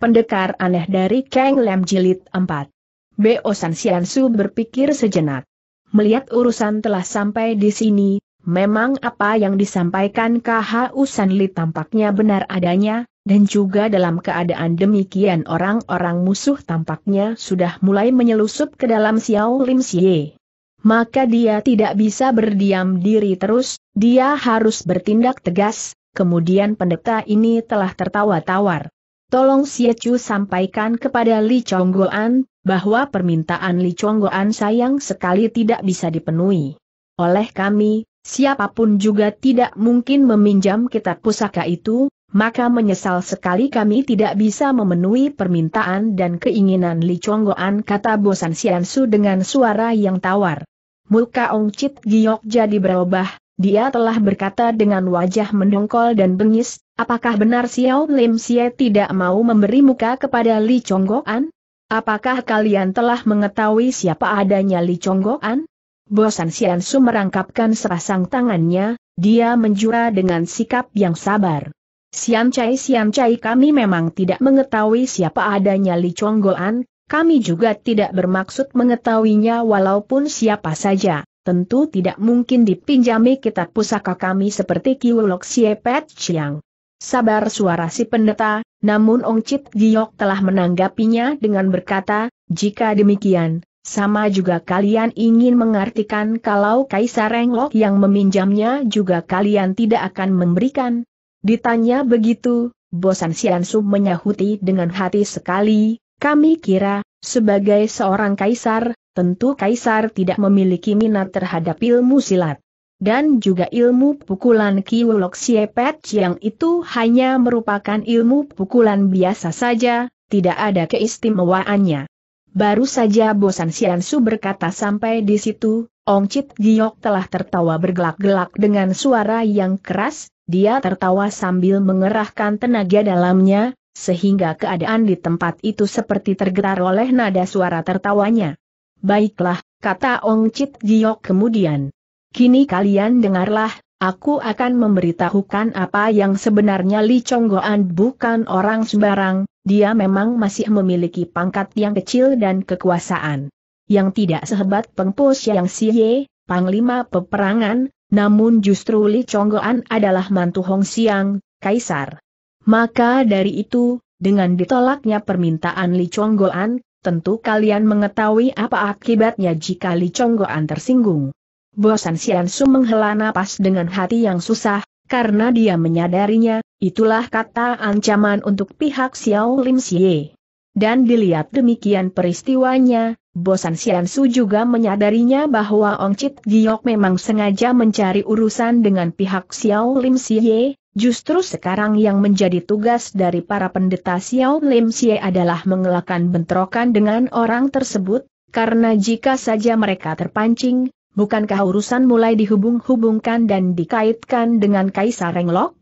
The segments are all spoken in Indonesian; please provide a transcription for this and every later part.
Pendekar aneh dari Kang Lam Jilid 4. Bo San Su berpikir sejenak. Melihat urusan telah sampai di sini, memang apa yang disampaikan KH Usan Li tampaknya benar adanya, dan juga dalam keadaan demikian orang-orang musuh tampaknya sudah mulai menyelusup ke dalam Xiao Lim Xie. Maka dia tidak bisa berdiam diri terus, dia harus bertindak tegas, kemudian pendeta ini telah tertawa tawar. Tolong Siechu sampaikan kepada Li Chonggoan, bahwa permintaan Li Chonggoan sayang sekali tidak bisa dipenuhi. Oleh kami, siapapun juga tidak mungkin meminjam kitab pusaka itu, maka menyesal sekali kami tidak bisa memenuhi permintaan dan keinginan Li Chonggoan kata Bosan Siansu dengan suara yang tawar. Muka Ong Chit Giok jadi berubah, dia telah berkata dengan wajah mendongkol dan bengis, apakah benar Xiao Lim Xie tidak mau memberi muka kepada Li Chonggoan? Apakah kalian telah mengetahui siapa adanya Li Chonggoan? Bosan Xian Su merangkapkan serasang tangannya, dia menjura dengan sikap yang sabar. Xian Cai, Xian Cai, kami memang tidak mengetahui siapa adanya Li Chonggoan, kami juga tidak bermaksud mengetahuinya walaupun siapa saja tentu tidak mungkin dipinjami kitab pusaka kami seperti Kiwulok Siepet Chiang. Sabar suara si pendeta, namun Ong Chit Giok telah menanggapinya dengan berkata, jika demikian, sama juga kalian ingin mengartikan kalau Kaisar Renglok yang meminjamnya juga kalian tidak akan memberikan. Ditanya begitu, bosan Siansu menyahuti dengan hati sekali, kami kira, sebagai seorang kaisar, tentu Kaisar tidak memiliki minat terhadap ilmu silat. Dan juga ilmu pukulan Kiwulok Siepet yang itu hanya merupakan ilmu pukulan biasa saja, tidak ada keistimewaannya. Baru saja bosan Siansu berkata sampai di situ, Ong Chit Giok telah tertawa bergelak-gelak dengan suara yang keras, dia tertawa sambil mengerahkan tenaga dalamnya, sehingga keadaan di tempat itu seperti tergetar oleh nada suara tertawanya. Baiklah, kata Ong Chit Giok kemudian. Kini kalian dengarlah, aku akan memberitahukan apa yang sebenarnya Li Chonggoan bukan orang sembarang, dia memang masih memiliki pangkat yang kecil dan kekuasaan. Yang tidak sehebat pengpus yang Siye, Panglima Peperangan, namun justru Li Chonggoan adalah mantu Hong Siang, Kaisar. Maka dari itu, dengan ditolaknya permintaan Li Chonggoan, tentu kalian mengetahui apa akibatnya jika Li Chonggoan tersinggung. Bosan Sian Su menghela napas dengan hati yang susah, karena dia menyadarinya, itulah kata ancaman untuk pihak Xiao Lim Xie. Dan dilihat demikian peristiwanya, Bosan Sian Su juga menyadarinya bahwa Ong Chit Giok memang sengaja mencari urusan dengan pihak Xiao Lim Xie, Justru sekarang yang menjadi tugas dari para pendeta Xiao Lim Xie adalah mengelakkan bentrokan dengan orang tersebut, karena jika saja mereka terpancing, bukankah urusan mulai dihubung-hubungkan dan dikaitkan dengan Kaisar Renglok?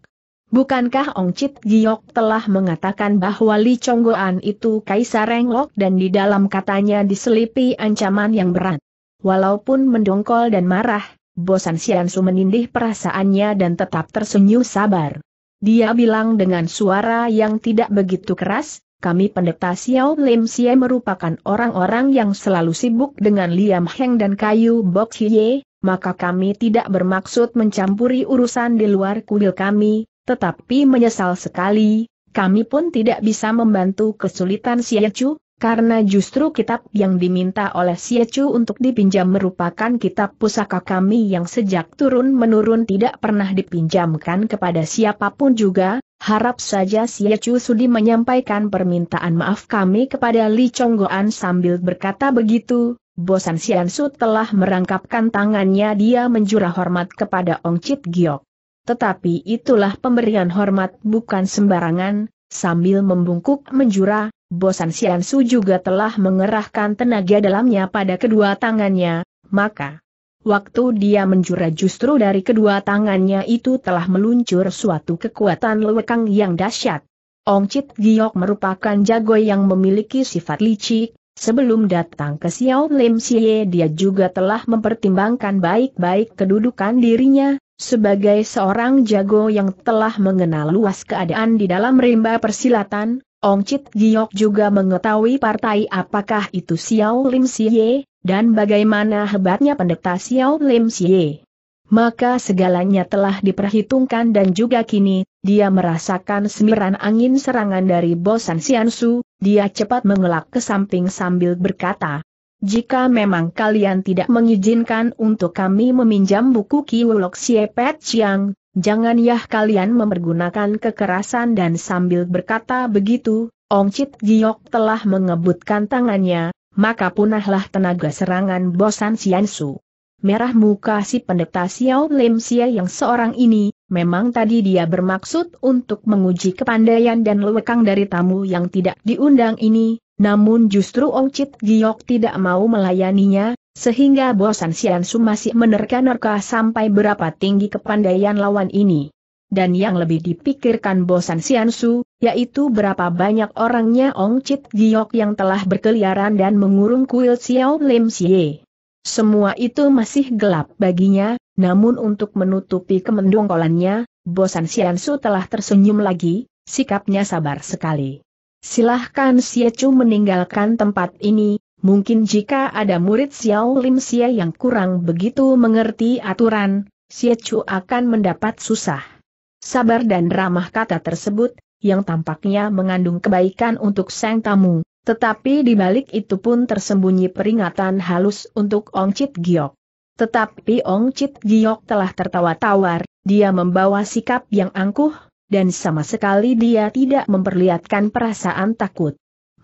Bukankah Ong Chit Giok telah mengatakan bahwa Li Chonggoan itu Kaisar Renglok dan di dalam katanya diselipi ancaman yang berat? Walaupun mendongkol dan marah, Bosan Siansu menindih perasaannya dan tetap tersenyum sabar. Dia bilang dengan suara yang tidak begitu keras, kami pendeta Xiao Lim Xie merupakan orang-orang yang selalu sibuk dengan Liam Heng dan kayu Bok Hie, maka kami tidak bermaksud mencampuri urusan di luar kuil kami, tetapi menyesal sekali, kami pun tidak bisa membantu kesulitan Xie Chu, karena justru kitab yang diminta oleh Chu untuk dipinjam merupakan kitab pusaka kami yang sejak turun-menurun tidak pernah dipinjamkan kepada siapapun juga, harap saja Chu sudi menyampaikan permintaan maaf kami kepada Li Chonggoan sambil berkata begitu, bosan Su telah merangkapkan tangannya dia menjura hormat kepada Ong Chit Giok. Tetapi itulah pemberian hormat bukan sembarangan, Sambil membungkuk menjura, Bosan Siansu juga telah mengerahkan tenaga dalamnya pada kedua tangannya, maka waktu dia menjura justru dari kedua tangannya itu telah meluncur suatu kekuatan lewekang yang dahsyat. Ong Chit Giok merupakan jago yang memiliki sifat licik, Sebelum datang ke Xiao Lim Xie dia juga telah mempertimbangkan baik-baik kedudukan dirinya, sebagai seorang jago yang telah mengenal luas keadaan di dalam rimba persilatan, Ong Chit Giok juga mengetahui partai apakah itu Xiao Lim Siye, dan bagaimana hebatnya pendeta Xiao Lim Siye. Maka segalanya telah diperhitungkan dan juga kini, dia merasakan semiran angin serangan dari Bosan Siansu, dia cepat mengelak ke samping sambil berkata, jika memang kalian tidak mengizinkan untuk kami meminjam buku Kiwulok Siepet Chiang, jangan yah kalian mempergunakan kekerasan dan sambil berkata begitu, Ong Chit Giok telah mengebutkan tangannya, maka punahlah tenaga serangan bosan Siansu. Merah muka si pendeta Xiao Lim yang seorang ini, memang tadi dia bermaksud untuk menguji kepandaian dan lewekang dari tamu yang tidak diundang ini, namun justru Ong Chit Giok tidak mau melayaninya, sehingga bosan Sian Su masih menerka-nerka sampai berapa tinggi kepandaian lawan ini. Dan yang lebih dipikirkan bosan Sian Su, yaitu berapa banyak orangnya Ong Chit Giok yang telah berkeliaran dan mengurung kuil Xiao Lim Xie. Semua itu masih gelap baginya, namun untuk menutupi kemendongkolannya, bosan Siansu telah tersenyum lagi, sikapnya sabar sekali. Silahkan Siacu meninggalkan tempat ini, mungkin jika ada murid Xiao Lim Xie yang kurang begitu mengerti aturan, Siacu akan mendapat susah. Sabar dan ramah kata tersebut, yang tampaknya mengandung kebaikan untuk sang tamu, tetapi di balik itu pun tersembunyi peringatan halus untuk Ong Chit Giok. Tetapi Ong Chit Giok telah tertawa tawar, dia membawa sikap yang angkuh, dan sama sekali dia tidak memperlihatkan perasaan takut.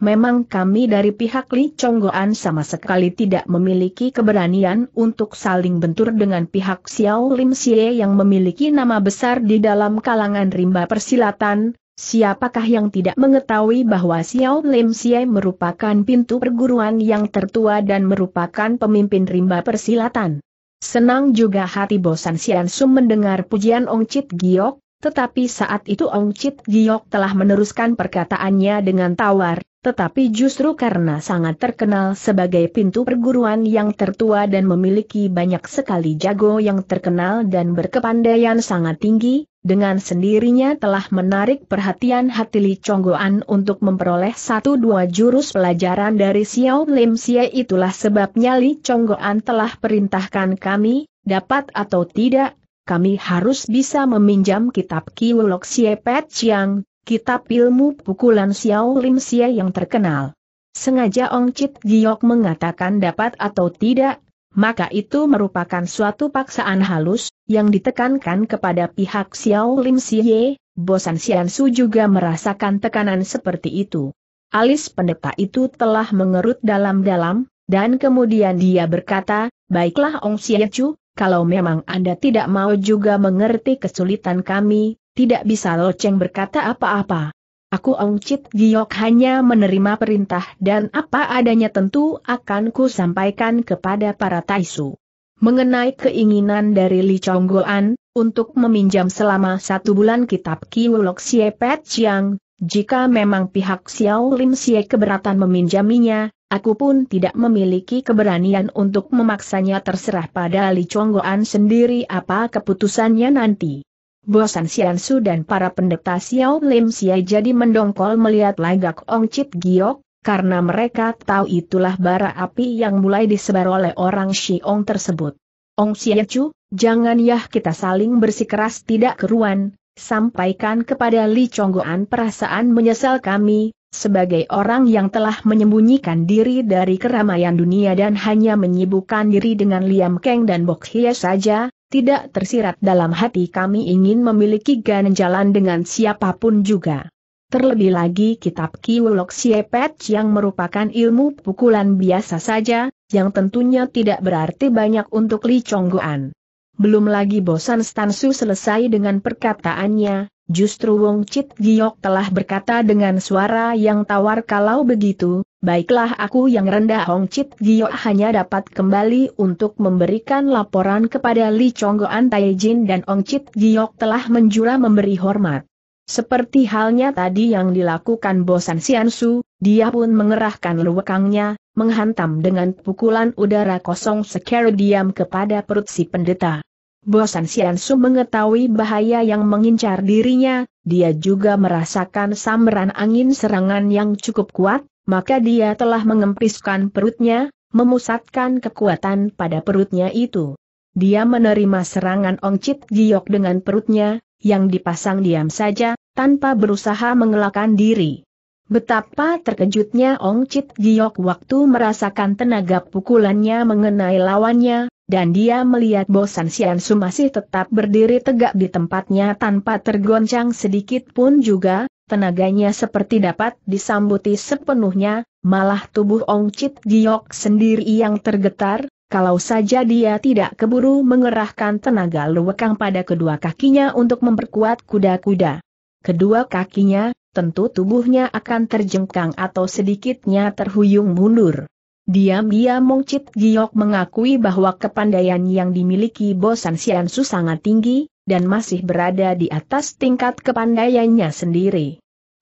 Memang kami dari pihak Li Chonggoan sama sekali tidak memiliki keberanian untuk saling bentur dengan pihak Xiao Lim Xie yang memiliki nama besar di dalam kalangan rimba persilatan, Siapakah yang tidak mengetahui bahwa Xiao Lim Xie merupakan pintu perguruan yang tertua dan merupakan pemimpin rimba persilatan? Senang juga hati bosan Xian Sum mendengar pujian Ong Chit Giok, tetapi saat itu Ong Chit Giok telah meneruskan perkataannya dengan tawar, tetapi justru karena sangat terkenal sebagai pintu perguruan yang tertua dan memiliki banyak sekali jago yang terkenal dan berkepandaian sangat tinggi, dengan sendirinya telah menarik perhatian hati Li Chonggoan untuk memperoleh satu dua jurus pelajaran dari Xiao Lim Xie itulah sebabnya Li Chonggoan telah perintahkan kami, dapat atau tidak kami harus bisa meminjam kitab Kiwolok Sie Pet Chiang, kitab ilmu pukulan Xiao Lim Xie yang terkenal. Sengaja Ong Chit Giok mengatakan dapat atau tidak, maka itu merupakan suatu paksaan halus, yang ditekankan kepada pihak Xiao Lim Xie, Bosan Xian Su juga merasakan tekanan seperti itu. Alis pendeta itu telah mengerut dalam-dalam, dan kemudian dia berkata, Baiklah Ong Xie Chu, kalau memang Anda tidak mau juga mengerti kesulitan kami, tidak bisa loceng berkata apa-apa. Aku Ong Chit Giok hanya menerima perintah dan apa adanya tentu akan ku sampaikan kepada para Taisu. Mengenai keinginan dari Li Chonggoan, untuk meminjam selama satu bulan kitab Kiwulok Xie Pet Chiang, jika memang pihak Xiao Lim Sie keberatan meminjaminya, Aku pun tidak memiliki keberanian untuk memaksanya terserah pada Li Chonggoan sendiri apa keputusannya nanti. Bosan Sian Su dan para pendeta Xiao Lim Xia jadi mendongkol melihat lagak Ong Chit Giok, karena mereka tahu itulah bara api yang mulai disebar oleh orang Xiong tersebut. Ong Sian Chu, jangan yah kita saling bersikeras tidak keruan, sampaikan kepada Li Chonggoan perasaan menyesal kami, sebagai orang yang telah menyembunyikan diri dari keramaian dunia dan hanya menyibukkan diri dengan Liam Kang dan Bok Hie saja, tidak tersirat dalam hati kami ingin memiliki ganjalan dengan siapapun juga. Terlebih lagi kitab Kiwulok Siepet yang merupakan ilmu pukulan biasa saja, yang tentunya tidak berarti banyak untuk Li Chongguan. Belum lagi bosan Stansu selesai dengan perkataannya, Justru Wong Chit Giok telah berkata dengan suara yang tawar kalau begitu, baiklah aku yang rendah Hong Chit Giok hanya dapat kembali untuk memberikan laporan kepada Li Antai Taijin dan Wong Chit Giok telah menjura memberi hormat. Seperti halnya tadi yang dilakukan Bosan Siansu, dia pun mengerahkan luwekangnya, menghantam dengan pukulan udara kosong sekali diam kepada perut si pendeta. Bosan Sian Su mengetahui bahaya yang mengincar dirinya, dia juga merasakan samberan angin serangan yang cukup kuat, maka dia telah mengempiskan perutnya, memusatkan kekuatan pada perutnya itu. Dia menerima serangan ongcit giok dengan perutnya, yang dipasang diam saja, tanpa berusaha mengelakkan diri. Betapa terkejutnya Ong Chit Giok waktu merasakan tenaga pukulannya mengenai lawannya, dan dia melihat bosan Su masih tetap berdiri tegak di tempatnya tanpa tergoncang sedikit pun juga, tenaganya seperti dapat disambuti sepenuhnya, malah tubuh Ong Chit Giok sendiri yang tergetar, kalau saja dia tidak keburu mengerahkan tenaga luwekang pada kedua kakinya untuk memperkuat kuda-kuda. Kedua kakinya, tentu tubuhnya akan terjengkang atau sedikitnya terhuyung mundur. Diam-diam Chit Giok mengakui bahwa kepandaian yang dimiliki Bosan Sian Su sangat tinggi, dan masih berada di atas tingkat kepandaiannya sendiri.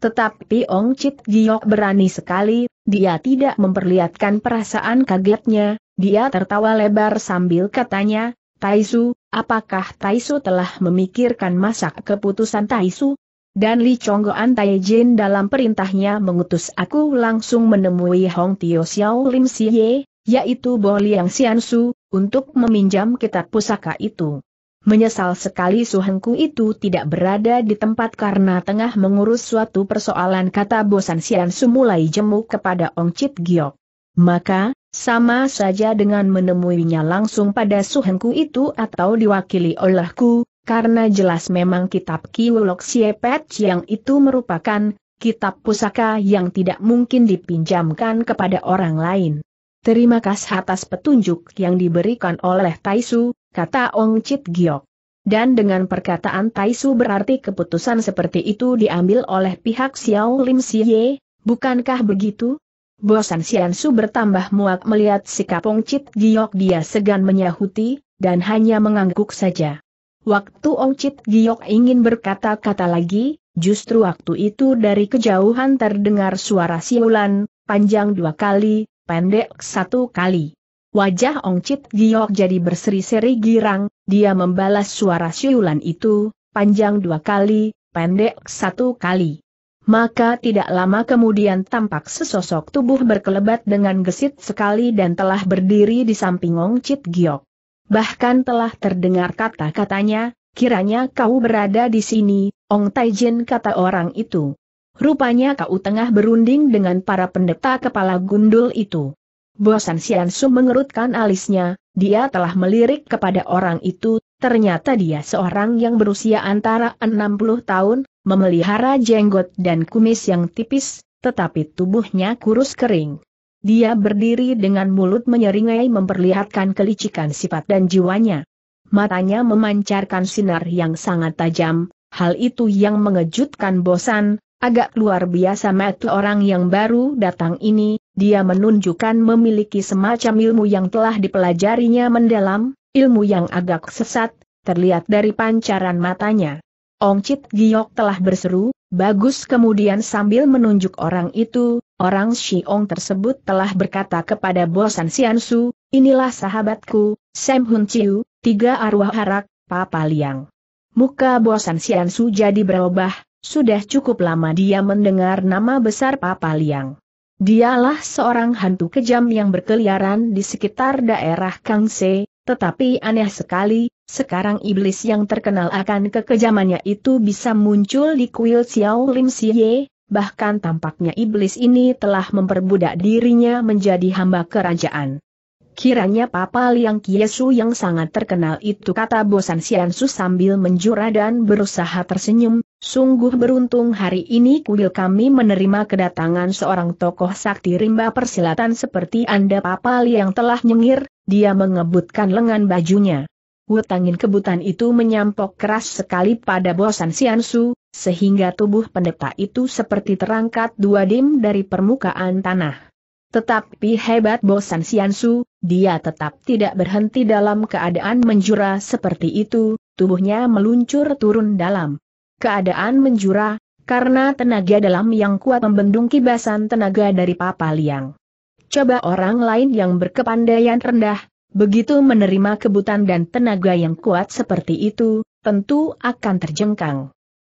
Tetapi Ong Chit Giok berani sekali, dia tidak memperlihatkan perasaan kagetnya, dia tertawa lebar sambil katanya, Taisu, apakah Taisu telah memikirkan masa keputusan Taisu? Dan Li Chonggoan Tai Jin dalam perintahnya mengutus aku langsung menemui Hong Tio Xiao Lim Siye, yaitu Bo Liang Xiansu, untuk meminjam kitab pusaka itu. Menyesal sekali Suhengku itu tidak berada di tempat karena tengah mengurus suatu persoalan kata bosan Xiansu mulai jemu kepada Ong Chip Giok. Maka, sama saja dengan menemuinya langsung pada Suhengku itu atau diwakili olehku, karena jelas memang kitab Kiwolok Siepet yang itu merupakan kitab pusaka yang tidak mungkin dipinjamkan kepada orang lain. Terima kasih atas petunjuk yang diberikan oleh Taisu, kata Ong Chit Giok. Dan dengan perkataan Taisu berarti keputusan seperti itu diambil oleh pihak Xiao Lim Siye, bukankah begitu? Bosan Su bertambah muak melihat sikap Ong Chit Giok dia segan menyahuti, dan hanya mengangguk saja. Waktu Ong Chit Giok ingin berkata-kata lagi, justru waktu itu dari kejauhan terdengar suara siulan, panjang dua kali, pendek satu kali. Wajah Ong Chit Giok jadi berseri-seri girang, dia membalas suara siulan itu, panjang dua kali, pendek satu kali. Maka tidak lama kemudian tampak sesosok tubuh berkelebat dengan gesit sekali dan telah berdiri di samping Ong Chit Giok. Bahkan telah terdengar kata-katanya, kiranya kau berada di sini, Ong Taijin kata orang itu. Rupanya kau tengah berunding dengan para pendeta kepala gundul itu. Bosan Siansu mengerutkan alisnya, dia telah melirik kepada orang itu, ternyata dia seorang yang berusia antara 60 tahun, memelihara jenggot dan kumis yang tipis, tetapi tubuhnya kurus kering. Dia berdiri dengan mulut menyeringai memperlihatkan kelicikan sifat dan jiwanya. Matanya memancarkan sinar yang sangat tajam, hal itu yang mengejutkan bosan, agak luar biasa metu orang yang baru datang ini, dia menunjukkan memiliki semacam ilmu yang telah dipelajarinya mendalam, ilmu yang agak sesat, terlihat dari pancaran matanya. Ong Chit Giok telah berseru, Bagus kemudian sambil menunjuk orang itu, orang Xiong tersebut telah berkata kepada Bosan Siansu, inilah sahabatku, Sam Hun Chiu, tiga arwah harak, Papa Liang. Muka Bosan Siansu jadi berubah, sudah cukup lama dia mendengar nama besar Papa Liang. Dialah seorang hantu kejam yang berkeliaran di sekitar daerah Kangse, tetapi aneh sekali, sekarang iblis yang terkenal akan kekejamannya itu bisa muncul di kuil Xiao Lim Xie, bahkan tampaknya iblis ini telah memperbudak dirinya menjadi hamba kerajaan. Kiranya Papa Liang Kiesu yang sangat terkenal itu kata bosan Siansu sambil menjura dan berusaha tersenyum, sungguh beruntung hari ini kuil kami menerima kedatangan seorang tokoh sakti rimba persilatan seperti Anda Papa Liang telah nyengir, dia mengebutkan lengan bajunya. Wutangin kebutan itu menyampok keras sekali pada bosan Siansu, sehingga tubuh pendeta itu seperti terangkat dua dim dari permukaan tanah. Tetapi hebat bosan Siansu, dia tetap tidak berhenti dalam keadaan menjura seperti itu, tubuhnya meluncur turun dalam keadaan menjura, karena tenaga dalam yang kuat membendung kibasan tenaga dari Papa Liang coba orang lain yang berkepandaian rendah, begitu menerima kebutan dan tenaga yang kuat seperti itu, tentu akan terjengkang.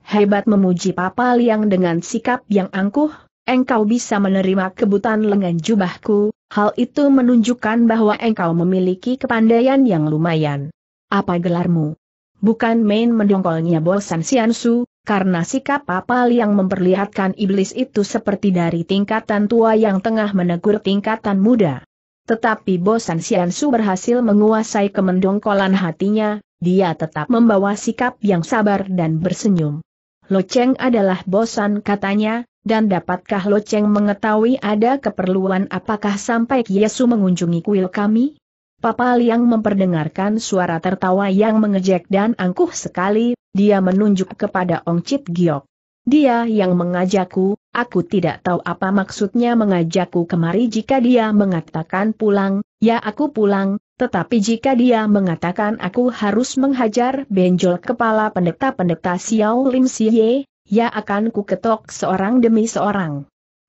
Hebat memuji Papa Liang dengan sikap yang angkuh, engkau bisa menerima kebutan lengan jubahku, hal itu menunjukkan bahwa engkau memiliki kepandaian yang lumayan. Apa gelarmu? Bukan main mendongkolnya bosan Siansu, karena sikap papal yang memperlihatkan iblis itu seperti dari tingkatan tua yang tengah menegur tingkatan muda. Tetapi Bosan Siansu berhasil menguasai kemendongkolan hatinya, dia tetap membawa sikap yang sabar dan bersenyum. Lo Cheng adalah bosan katanya, dan dapatkah Lo Cheng mengetahui ada keperluan apakah sampai Yesu mengunjungi kuil kami? Papal yang memperdengarkan suara tertawa yang mengejek dan angkuh sekali, dia menunjuk kepada Ong Chit Giok. Dia yang mengajakku, aku tidak tahu apa maksudnya mengajakku kemari jika dia mengatakan pulang, ya aku pulang, tetapi jika dia mengatakan aku harus menghajar benjol kepala pendeta-pendeta Xiao Lim Siye, ya akan ku ketok seorang demi seorang.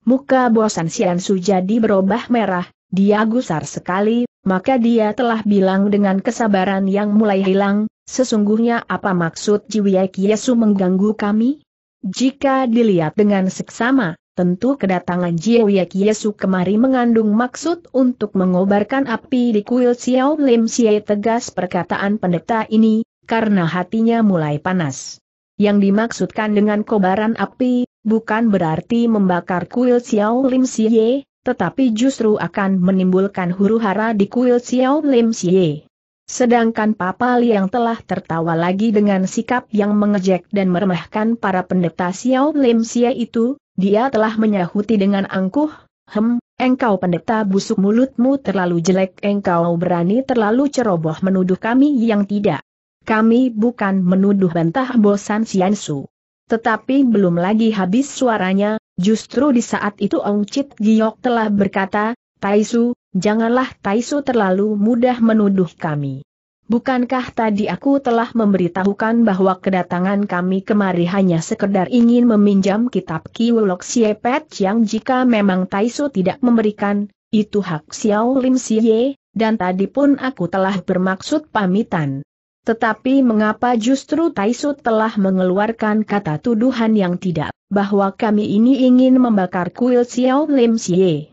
Muka bosan Sian Su jadi berubah merah, dia gusar sekali, maka dia telah bilang dengan kesabaran yang mulai hilang, Sesungguhnya apa maksud Jiwiye Kiesu mengganggu kami? Jika dilihat dengan seksama, tentu kedatangan Jiwiye Kiesu kemari mengandung maksud untuk mengobarkan api di kuil Xiao Lim Xie tegas perkataan pendeta ini, karena hatinya mulai panas. Yang dimaksudkan dengan kobaran api, bukan berarti membakar kuil Xiao Lim Xie, tetapi justru akan menimbulkan huru-hara di kuil Xiao Lim Xie. Sedangkan Papa Liang telah tertawa lagi dengan sikap yang mengejek dan meremehkan para pendeta Xiao Lim Xia itu, dia telah menyahuti dengan angkuh, Hem, engkau pendeta busuk mulutmu terlalu jelek engkau berani terlalu ceroboh menuduh kami yang tidak. Kami bukan menuduh bantah bosan Siansu. Tetapi belum lagi habis suaranya, justru di saat itu Ong Chit Giok telah berkata, Taisu, janganlah Taisu terlalu mudah menuduh kami. Bukankah tadi aku telah memberitahukan bahwa kedatangan kami kemari hanya sekedar ingin meminjam kitab Kiwulok Siepet yang jika memang Taisu tidak memberikan, itu hak Xiao Lim Siye, dan tadi pun aku telah bermaksud pamitan. Tetapi mengapa justru Taisu telah mengeluarkan kata tuduhan yang tidak, bahwa kami ini ingin membakar kuil Xiao Lim Siye?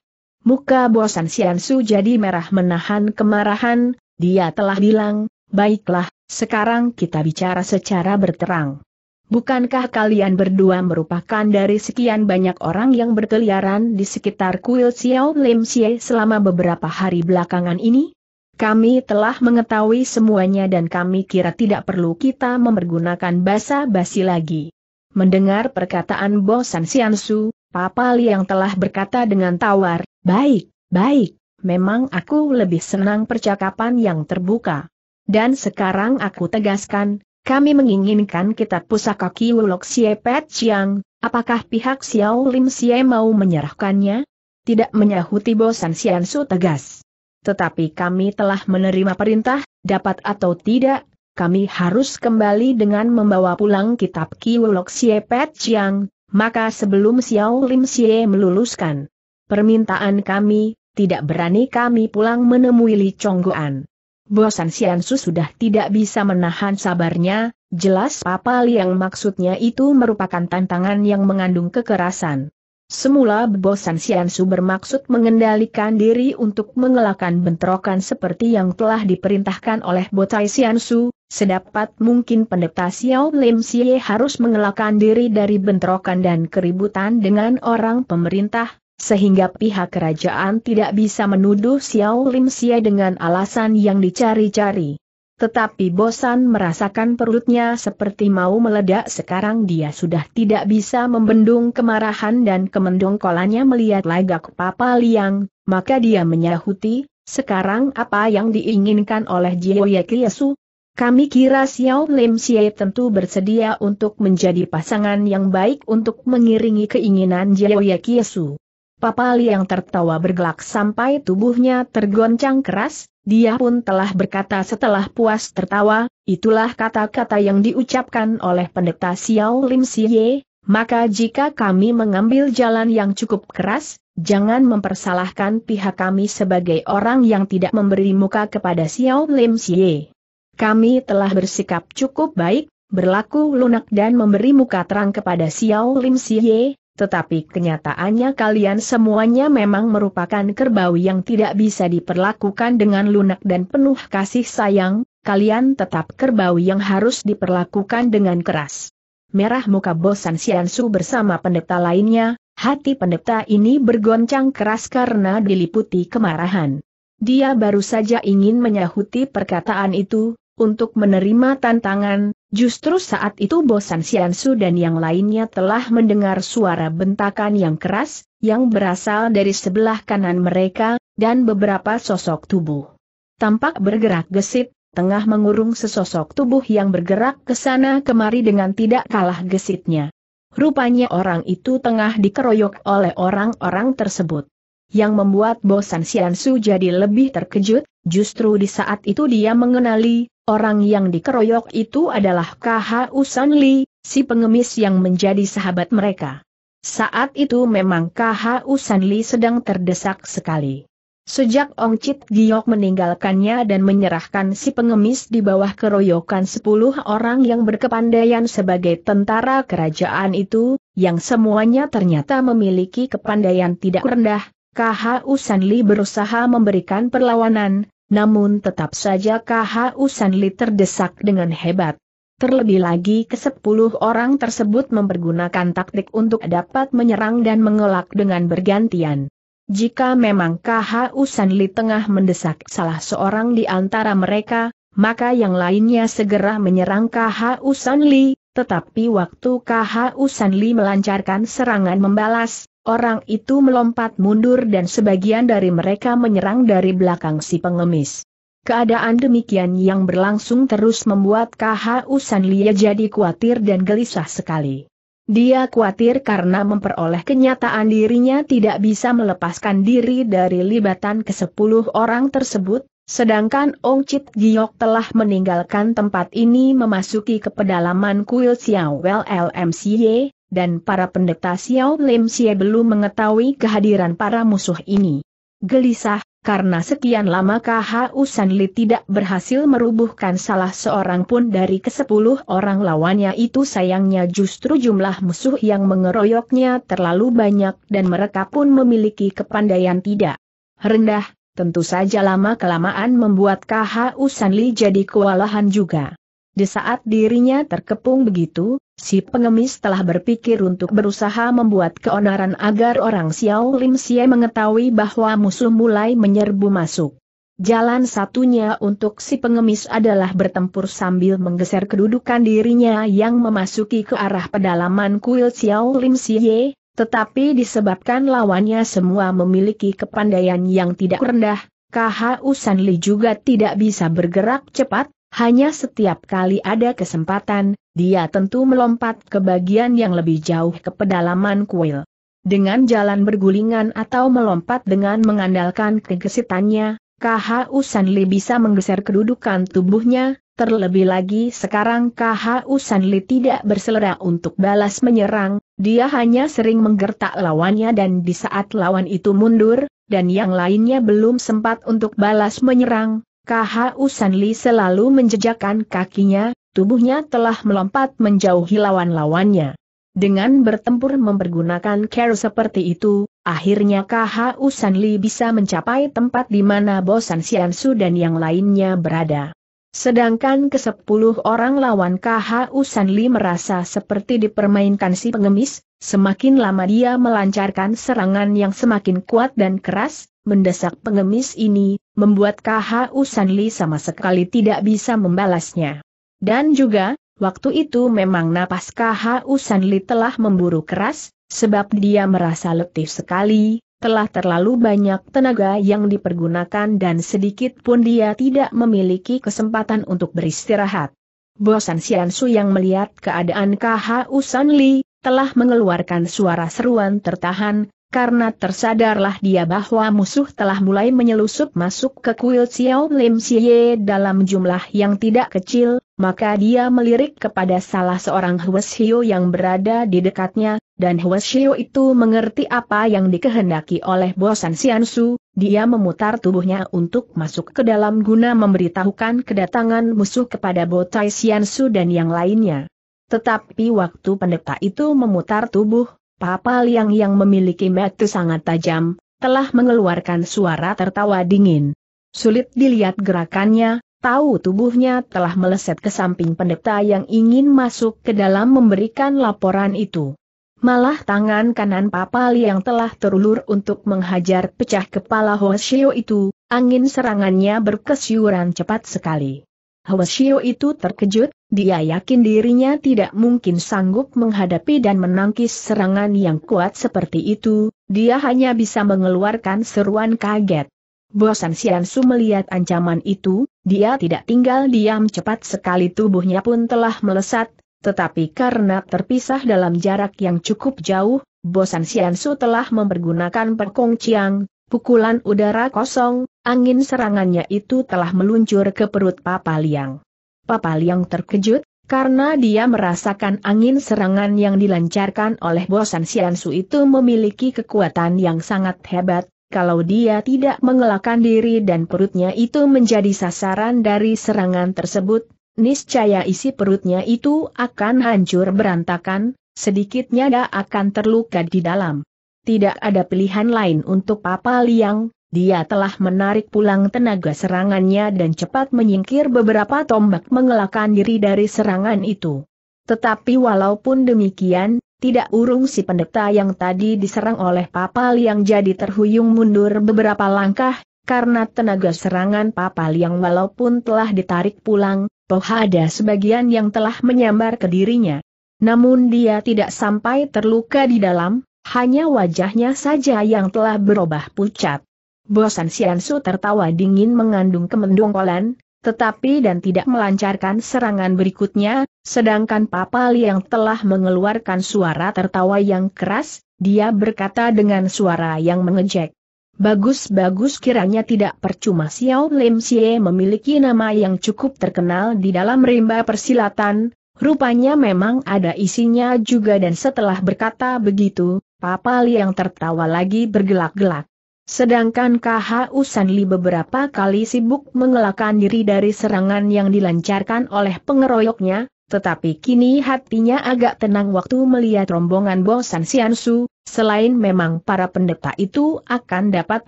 Muka bosan Siansu jadi merah menahan kemarahan, dia telah bilang, baiklah, sekarang kita bicara secara berterang. Bukankah kalian berdua merupakan dari sekian banyak orang yang berkeliaran di sekitar kuil Xiao Lim Xie selama beberapa hari belakangan ini? Kami telah mengetahui semuanya dan kami kira tidak perlu kita mempergunakan basa-basi lagi. Mendengar perkataan bosan Siansu, Papa Liang telah berkata dengan tawar, Baik, baik, memang aku lebih senang percakapan yang terbuka. Dan sekarang aku tegaskan, kami menginginkan kitab pusaka Kiulok Sie Pet Chiang, apakah pihak Xiao Lim Sie mau menyerahkannya? Tidak menyahuti bosan Sian Su tegas. Tetapi kami telah menerima perintah, dapat atau tidak, kami harus kembali dengan membawa pulang kitab Kiulok Sie Pet Chiang, maka sebelum Xiao Lim Sie meluluskan permintaan kami, tidak berani kami pulang menemui Li Chonggoan. Bosan Siansu sudah tidak bisa menahan sabarnya, jelas Papa yang maksudnya itu merupakan tantangan yang mengandung kekerasan. Semula Bosan Siansu bermaksud mengendalikan diri untuk mengelakkan bentrokan seperti yang telah diperintahkan oleh Botai Siansu, sedapat mungkin pendeta Xiao Lim Xie harus mengelakkan diri dari bentrokan dan keributan dengan orang pemerintah, sehingga pihak kerajaan tidak bisa menuduh Xiao Lim Xie dengan alasan yang dicari-cari. Tetapi bosan merasakan perutnya seperti mau meledak sekarang dia sudah tidak bisa membendung kemarahan dan kemendongkolannya melihat lagak Papa Liang, maka dia menyahuti, sekarang apa yang diinginkan oleh Jiwo Yekiesu? Kami kira Xiao Lim Xie tentu bersedia untuk menjadi pasangan yang baik untuk mengiringi keinginan Jiwo Yekiesu. Papa yang tertawa bergelak sampai tubuhnya tergoncang keras, dia pun telah berkata setelah puas tertawa, itulah kata-kata yang diucapkan oleh pendeta Xiao Lim Siye, maka jika kami mengambil jalan yang cukup keras, jangan mempersalahkan pihak kami sebagai orang yang tidak memberi muka kepada Xiao Lim Siye. Kami telah bersikap cukup baik, berlaku lunak dan memberi muka terang kepada Xiao Lim Siye, tetapi kenyataannya kalian semuanya memang merupakan kerbau yang tidak bisa diperlakukan dengan lunak dan penuh kasih sayang, kalian tetap kerbau yang harus diperlakukan dengan keras. Merah muka bosan Siansu bersama pendeta lainnya, hati pendeta ini bergoncang keras karena diliputi kemarahan. Dia baru saja ingin menyahuti perkataan itu, untuk menerima tantangan, Justru saat itu bosan Siansu dan yang lainnya telah mendengar suara bentakan yang keras, yang berasal dari sebelah kanan mereka, dan beberapa sosok tubuh. Tampak bergerak gesit, tengah mengurung sesosok tubuh yang bergerak ke sana kemari dengan tidak kalah gesitnya. Rupanya orang itu tengah dikeroyok oleh orang-orang tersebut. Yang membuat bosan Siansu jadi lebih terkejut, Justru di saat itu dia mengenali, orang yang dikeroyok itu adalah K.H. Usan Li, si pengemis yang menjadi sahabat mereka. Saat itu memang K.H. Usan Li sedang terdesak sekali. Sejak Ong Chit Giok meninggalkannya dan menyerahkan si pengemis di bawah keroyokan sepuluh orang yang berkepandaian sebagai tentara kerajaan itu, yang semuanya ternyata memiliki kepandaian tidak rendah, K.H. Usan Li berusaha memberikan perlawanan, namun tetap saja KH Usanli terdesak dengan hebat. Terlebih lagi ke sepuluh orang tersebut mempergunakan taktik untuk dapat menyerang dan mengelak dengan bergantian. Jika memang KH Usanli tengah mendesak salah seorang di antara mereka, maka yang lainnya segera menyerang KH Usanli. tetapi waktu KH Usanli melancarkan serangan membalas, Orang itu melompat mundur dan sebagian dari mereka menyerang dari belakang si pengemis. Keadaan demikian yang berlangsung terus membuat KHU San Lia jadi khawatir dan gelisah sekali. Dia khawatir karena memperoleh kenyataan dirinya tidak bisa melepaskan diri dari libatan ke sepuluh orang tersebut, Sedangkan Ong Chit Giok telah meninggalkan tempat ini memasuki ke pedalaman kuil Xiao Well LMCY, dan para pendeta Xiao Lim Xie belum mengetahui kehadiran para musuh ini. Gelisah, karena sekian lama KHU Usanli tidak berhasil merubuhkan salah seorang pun dari kesepuluh orang lawannya itu sayangnya justru jumlah musuh yang mengeroyoknya terlalu banyak dan mereka pun memiliki kepandaian tidak rendah, tentu saja lama-kelamaan membuat KHU Usanli jadi kewalahan juga. Di saat dirinya terkepung begitu, si pengemis telah berpikir untuk berusaha membuat keonaran agar orang Xiao Lim Xie mengetahui bahwa musuh mulai menyerbu masuk. Jalan satunya untuk si pengemis adalah bertempur sambil menggeser kedudukan dirinya yang memasuki ke arah pedalaman kuil Xiao Lim Xie, tetapi disebabkan lawannya semua memiliki kepandaian yang tidak rendah, KHU Usanli juga tidak bisa bergerak cepat, hanya setiap kali ada kesempatan, dia tentu melompat ke bagian yang lebih jauh ke pedalaman kuil. Dengan jalan bergulingan atau melompat dengan mengandalkan kegesitannya, KH Usanli bisa menggeser kedudukan tubuhnya, terlebih lagi sekarang KH Usanli tidak berselera untuk balas menyerang, dia hanya sering menggertak lawannya dan di saat lawan itu mundur, dan yang lainnya belum sempat untuk balas menyerang, KHU Sanli selalu menjejakkan kakinya, tubuhnya telah melompat menjauhi lawan-lawannya. Dengan bertempur mempergunakan care seperti itu, akhirnya KHU Sanli bisa mencapai tempat di mana Bosan Siansu dan yang lainnya berada. Sedangkan ke kesepuluh orang lawan KHU Sanli merasa seperti dipermainkan si pengemis, semakin lama dia melancarkan serangan yang semakin kuat dan keras, mendesak pengemis ini, membuat KHU Sanli sama sekali tidak bisa membalasnya. Dan juga, waktu itu memang napas KHU Sanli telah memburu keras, sebab dia merasa letih sekali, telah terlalu banyak tenaga yang dipergunakan dan sedikit pun dia tidak memiliki kesempatan untuk beristirahat. Bosan Siansu yang melihat keadaan KHU Sanli, telah mengeluarkan suara seruan tertahan, karena tersadarlah dia bahwa musuh telah mulai menyelusup masuk ke kuil Xiao Lim Xie dalam jumlah yang tidak kecil, maka dia melirik kepada salah seorang Huas yang berada di dekatnya, dan Huas itu mengerti apa yang dikehendaki oleh bosan Xiansu. dia memutar tubuhnya untuk masuk ke dalam guna memberitahukan kedatangan musuh kepada Botai Xiansu dan yang lainnya. Tetapi waktu pendeta itu memutar tubuh, Papa Liang yang memiliki mata sangat tajam, telah mengeluarkan suara tertawa dingin. Sulit dilihat gerakannya, tahu tubuhnya telah meleset ke samping pendeta yang ingin masuk ke dalam memberikan laporan itu. Malah tangan kanan Papa Liang telah terulur untuk menghajar pecah kepala Hoshio itu, angin serangannya berkesiuran cepat sekali. Hwasyo itu terkejut, dia yakin dirinya tidak mungkin sanggup menghadapi dan menangkis serangan yang kuat seperti itu, dia hanya bisa mengeluarkan seruan kaget. Bosan Siansu melihat ancaman itu, dia tidak tinggal diam cepat sekali tubuhnya pun telah melesat, tetapi karena terpisah dalam jarak yang cukup jauh, Bosan Siansu telah mempergunakan perkong ciang, pukulan udara kosong, Angin serangannya itu telah meluncur ke perut Papa Liang. Papa Liang terkejut, karena dia merasakan angin serangan yang dilancarkan oleh Bosan Siansu itu memiliki kekuatan yang sangat hebat, kalau dia tidak mengelakkan diri dan perutnya itu menjadi sasaran dari serangan tersebut, niscaya isi perutnya itu akan hancur berantakan, sedikitnya dia akan terluka di dalam. Tidak ada pilihan lain untuk Papa Liang, dia telah menarik pulang tenaga serangannya dan cepat menyingkir beberapa tombak mengelakkan diri dari serangan itu. Tetapi walaupun demikian, tidak urung si pendeta yang tadi diserang oleh papal yang jadi terhuyung mundur beberapa langkah, karena tenaga serangan papal yang walaupun telah ditarik pulang, toh ada sebagian yang telah menyambar ke dirinya. Namun dia tidak sampai terluka di dalam, hanya wajahnya saja yang telah berubah pucat. Bosan Su tertawa dingin mengandung kemendongkolan, tetapi dan tidak melancarkan serangan berikutnya, sedangkan Papa yang telah mengeluarkan suara tertawa yang keras, dia berkata dengan suara yang mengejek. Bagus-bagus kiranya tidak percuma Xiao Lim Xie memiliki nama yang cukup terkenal di dalam rimba persilatan, rupanya memang ada isinya juga dan setelah berkata begitu, Papa yang tertawa lagi bergelak-gelak. Sedangkan KH Usanli beberapa kali sibuk mengelakkan diri dari serangan yang dilancarkan oleh pengeroyoknya, tetapi kini hatinya agak tenang waktu melihat rombongan Bosan Siansu, selain memang para pendeta itu akan dapat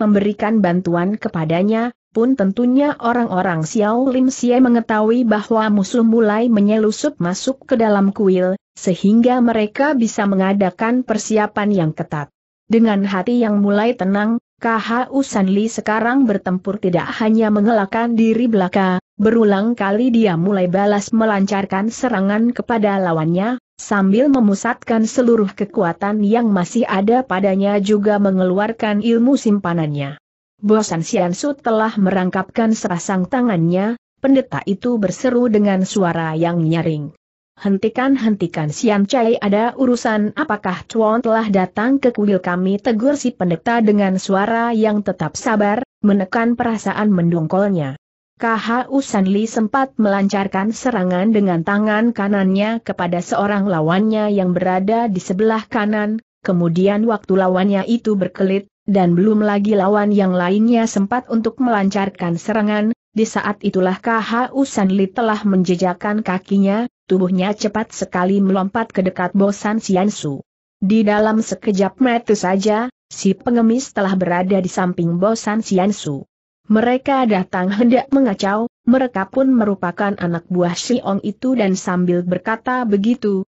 memberikan bantuan kepadanya, pun tentunya orang-orang Xiao Lim Xie mengetahui bahwa musuh mulai menyelusup masuk ke dalam kuil, sehingga mereka bisa mengadakan persiapan yang ketat. Dengan hati yang mulai tenang, KHU Sanli sekarang bertempur tidak hanya mengelakkan diri belaka, berulang kali dia mulai balas melancarkan serangan kepada lawannya, sambil memusatkan seluruh kekuatan yang masih ada padanya juga mengeluarkan ilmu simpanannya. Bosan Siansu telah merangkapkan serasang tangannya, pendeta itu berseru dengan suara yang nyaring hentikan-hentikan Siam Chai ada urusan apakah Chuan telah datang ke kuil kami tegur si pendeta dengan suara yang tetap sabar, menekan perasaan mendongkolnya. KHU Li sempat melancarkan serangan dengan tangan kanannya kepada seorang lawannya yang berada di sebelah kanan, kemudian waktu lawannya itu berkelit, dan belum lagi lawan yang lainnya sempat untuk melancarkan serangan, di saat itulah KHU Li telah menjejakkan kakinya, tubuhnya cepat sekali melompat ke dekat bosan Siansu. Di dalam sekejap mata saja, si pengemis telah berada di samping bosan Siansu. Mereka datang hendak mengacau, mereka pun merupakan anak buah Si Ong itu dan sambil berkata begitu,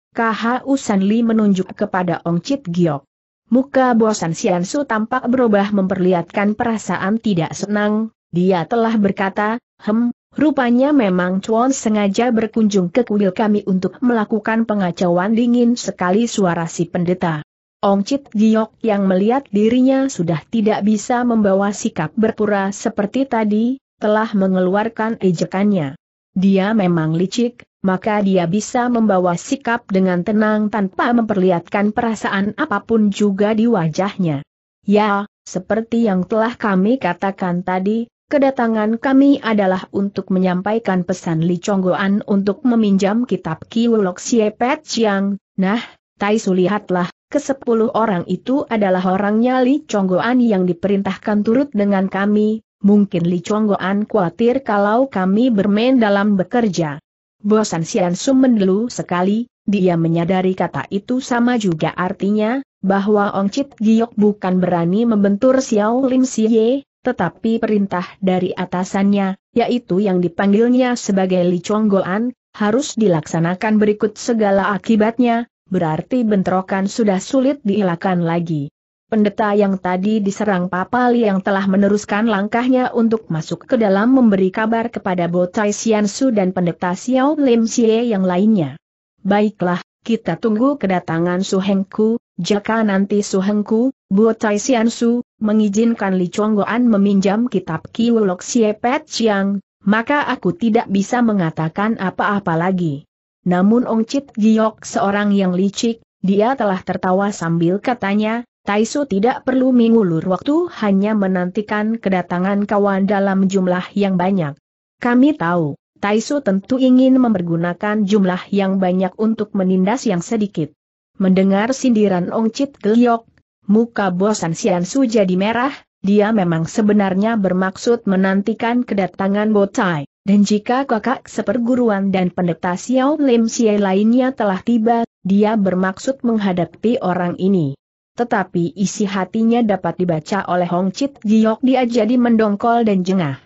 Usan Sanli menunjuk kepada Ong Chit Giok. Muka bosan Siansu tampak berubah memperlihatkan perasaan tidak senang, dia telah berkata, Hem, Rupanya memang Chuan sengaja berkunjung ke kuil kami untuk melakukan pengacauan dingin sekali suara si pendeta. Ong Chit Giok yang melihat dirinya sudah tidak bisa membawa sikap berpura seperti tadi, telah mengeluarkan ejekannya. Dia memang licik, maka dia bisa membawa sikap dengan tenang tanpa memperlihatkan perasaan apapun juga di wajahnya. Ya, seperti yang telah kami katakan tadi, Kedatangan kami adalah untuk menyampaikan pesan Li Chonggoan untuk meminjam kitab Kiwulok Siepet Chiang. Nah, Tai Su lihatlah, kesepuluh orang itu adalah orangnya Li Chonggoan yang diperintahkan turut dengan kami. Mungkin Li Chonggoan khawatir kalau kami bermain dalam bekerja. Bosan Sian Sum mendelu sekali, dia menyadari kata itu sama juga artinya, bahwa Ong Chit Giok bukan berani membentur Xiao Lim Siye, tetapi perintah dari atasannya, yaitu yang dipanggilnya sebagai Li Chonggoan, harus dilaksanakan berikut segala akibatnya, berarti bentrokan sudah sulit dielakkan lagi. Pendeta yang tadi diserang Papa Li yang telah meneruskan langkahnya untuk masuk ke dalam memberi kabar kepada Botai Xiansu dan pendeta Xiao Lim Xie yang lainnya. Baiklah, kita tunggu kedatangan Su Hengku, Jaka nanti Suhengku, Bu Tai Su, mengizinkan Li Chonggoan meminjam kitab Kiwulok Siepet Chiang, maka aku tidak bisa mengatakan apa-apa lagi. Namun Ong Chit Giok seorang yang licik, dia telah tertawa sambil katanya, Taisu tidak perlu mengulur waktu hanya menantikan kedatangan kawan dalam jumlah yang banyak. Kami tahu, Taisu tentu ingin mempergunakan jumlah yang banyak untuk menindas yang sedikit. Mendengar sindiran Ong Chit Geliok, muka bosan Sian Su jadi merah, dia memang sebenarnya bermaksud menantikan kedatangan Botai. Dan jika kakak seperguruan dan pendeta Xiao Lim Xie lainnya telah tiba, dia bermaksud menghadapi orang ini. Tetapi isi hatinya dapat dibaca oleh Hong Chit Giok dia jadi mendongkol dan jengah.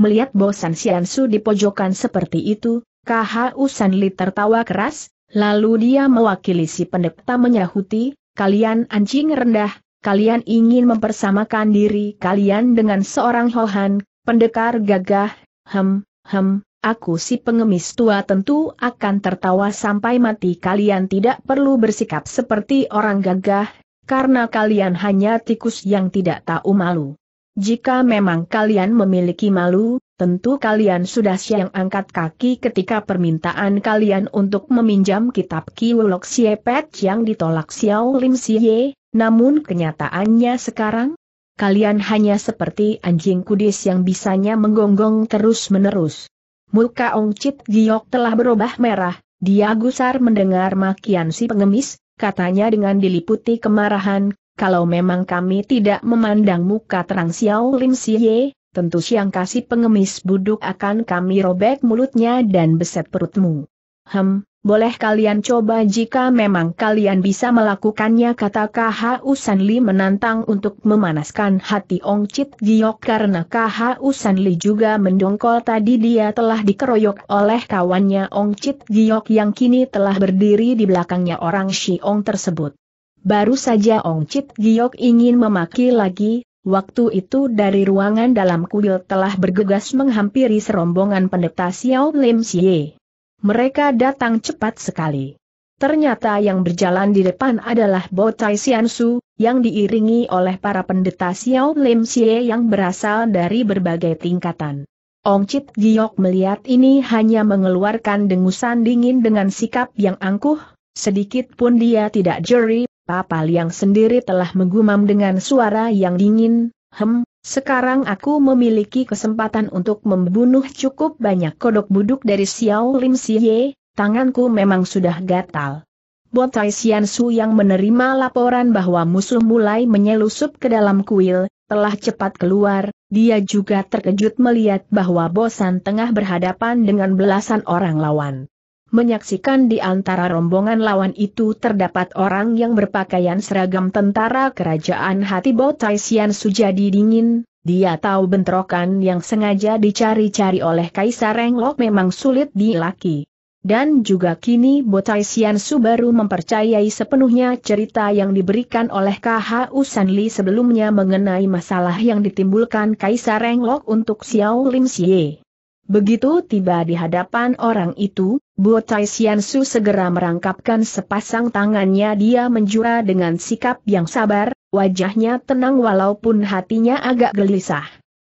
Melihat bosan Sian Su di pojokan seperti itu, KHU San Li tertawa keras, Lalu dia mewakili si pendeta menyahuti, kalian anjing rendah, kalian ingin mempersamakan diri kalian dengan seorang Hohan, pendekar gagah, hem, hem, aku si pengemis tua tentu akan tertawa sampai mati kalian tidak perlu bersikap seperti orang gagah, karena kalian hanya tikus yang tidak tahu malu. Jika memang kalian memiliki malu, tentu kalian sudah siang angkat kaki ketika permintaan kalian untuk meminjam kitab Kiwulok Siepet yang ditolak Xiao Lim Siye, namun kenyataannya sekarang, kalian hanya seperti anjing kudis yang bisanya menggonggong terus-menerus. Muka Ong Chit Giok telah berubah merah, dia gusar mendengar makian si pengemis, katanya dengan diliputi kemarahan, kalau memang kami tidak memandang muka terang Xiao Lim Siye, tentu siang kasih pengemis buduk akan kami robek mulutnya dan beset perutmu. Hem, boleh kalian coba jika memang kalian bisa melakukannya kata KH Usanli menantang untuk memanaskan hati Ong Chit Giok karena KH Usanli juga mendongkol tadi dia telah dikeroyok oleh kawannya Ong Chit Giok yang kini telah berdiri di belakangnya orang Ong tersebut. Baru saja Ong Chit Giok ingin memaki lagi, waktu itu dari ruangan dalam kuil telah bergegas menghampiri serombongan pendeta Xiao Lim Xie. Mereka datang cepat sekali. Ternyata yang berjalan di depan adalah Bo Tai Sian Su, yang diiringi oleh para pendeta Xiao Lim Xie yang berasal dari berbagai tingkatan. Ong Chit Giok melihat ini hanya mengeluarkan dengusan dingin dengan sikap yang angkuh, Sedikit pun dia tidak jeri Papa Liang sendiri telah menggumam dengan suara yang dingin, Hem, sekarang aku memiliki kesempatan untuk membunuh cukup banyak kodok buduk dari Xiao Lim Siye, tanganku memang sudah gatal. Botai Su yang menerima laporan bahwa musuh mulai menyelusup ke dalam kuil, telah cepat keluar, dia juga terkejut melihat bahwa Bosan tengah berhadapan dengan belasan orang lawan menyaksikan di antara rombongan lawan itu terdapat orang yang berpakaian seragam tentara kerajaan hati Hatibo Sian Sujadi dingin, dia tahu bentrokan yang sengaja dicari-cari oleh Kaisar Renglok memang sulit dilaki. Dan juga kini Botai Sian Su baru mempercayai sepenuhnya cerita yang diberikan oleh KHU Usanli sebelumnya mengenai masalah yang ditimbulkan Kaisar Renglok untuk Xiao Lim Xie. Begitu tiba di hadapan orang itu, Bu Tai Su segera merangkapkan sepasang tangannya dia menjura dengan sikap yang sabar, wajahnya tenang walaupun hatinya agak gelisah.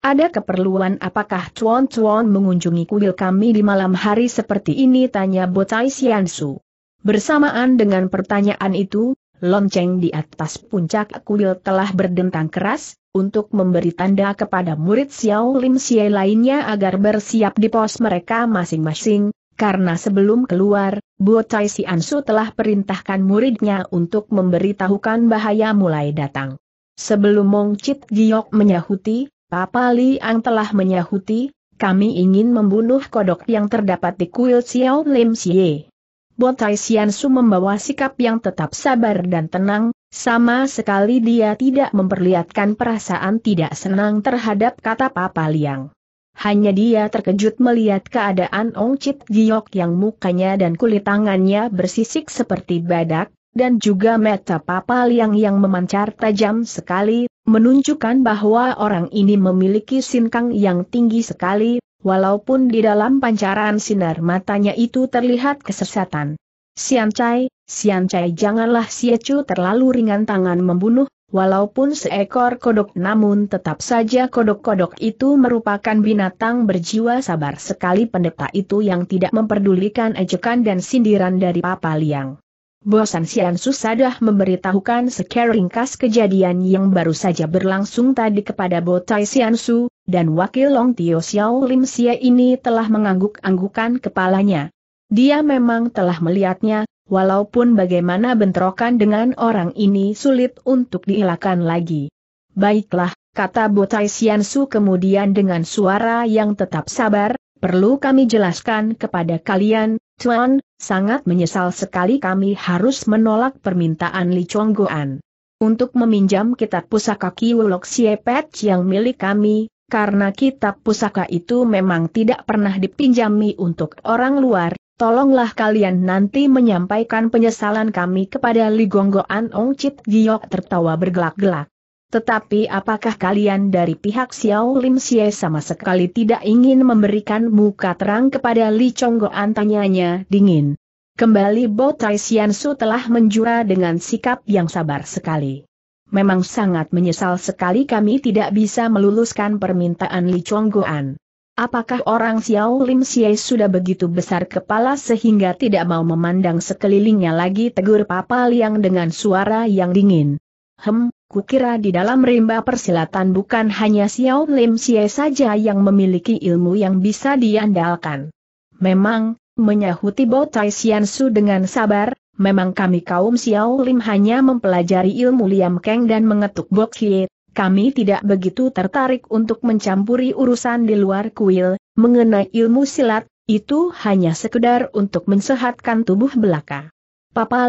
Ada keperluan apakah Chuan Chuan mengunjungi kuil kami di malam hari seperti ini tanya Botai Xiansu. Bersamaan dengan pertanyaan itu, lonceng di atas puncak kuil telah berdentang keras, untuk memberi tanda kepada murid Xiao Lim Xie lainnya agar bersiap di pos mereka masing-masing, karena sebelum keluar, Bo Tai Su telah perintahkan muridnya untuk memberitahukan bahaya mulai datang. Sebelum Mong Chit Giok menyahuti, Papa Liang telah menyahuti, kami ingin membunuh kodok yang terdapat di kuil Xiao Lim Xie. Bo Tai Su membawa sikap yang tetap sabar dan tenang, sama sekali dia tidak memperlihatkan perasaan tidak senang terhadap kata Papa Liang. Hanya dia terkejut melihat keadaan Ong Chit Giok yang mukanya dan kulit tangannya bersisik seperti badak, dan juga mata Papa Liang yang memancar tajam sekali, menunjukkan bahwa orang ini memiliki sinkang yang tinggi sekali, walaupun di dalam pancaran sinar matanya itu terlihat kesesatan. Siancai, Chai, Sian Chai janganlah Siacu terlalu ringan tangan membunuh, walaupun seekor kodok namun tetap saja kodok-kodok itu merupakan binatang berjiwa sabar sekali pendeta itu yang tidak memperdulikan ejekan dan sindiran dari Papa Liang. Bosan Sian Su sudah memberitahukan secara ringkas kejadian yang baru saja berlangsung tadi kepada Botai Sian Su, dan wakil Long Tio Xiao Lim Sia ini telah mengangguk-anggukan kepalanya, dia memang telah melihatnya, walaupun bagaimana bentrokan dengan orang ini sulit untuk dielakkan lagi. Baiklah, kata Botai Siansu kemudian dengan suara yang tetap sabar, perlu kami jelaskan kepada kalian, Tuan, sangat menyesal sekali kami harus menolak permintaan Li Chonggoan. Untuk meminjam kitab pusaka Kiwulok Siepet yang milik kami, karena kitab pusaka itu memang tidak pernah dipinjami untuk orang luar, Tolonglah kalian nanti menyampaikan penyesalan kami kepada An Ong Chit Giok tertawa bergelak-gelak. Tetapi apakah kalian dari pihak Xiao Lim Xie sama sekali tidak ingin memberikan muka terang kepada Li Chonggo tanyanya dingin. Kembali Bo Tai Sian Su telah menjura dengan sikap yang sabar sekali. Memang sangat menyesal sekali kami tidak bisa meluluskan permintaan Li An. Apakah orang Xiao Lim Xie sudah begitu besar kepala sehingga tidak mau memandang sekelilingnya lagi tegur Papa Liang dengan suara yang dingin? Hem, kukira di dalam rimba persilatan bukan hanya Xiao Lim Xie saja yang memiliki ilmu yang bisa diandalkan. Memang, menyahuti Bo Tai Xian Su dengan sabar, memang kami kaum Xiao Lim hanya mempelajari ilmu Liam Kang dan mengetuk Bok Hie, kami tidak begitu tertarik untuk mencampuri urusan di luar kuil, mengenai ilmu silat, itu hanya sekedar untuk mensehatkan tubuh belaka.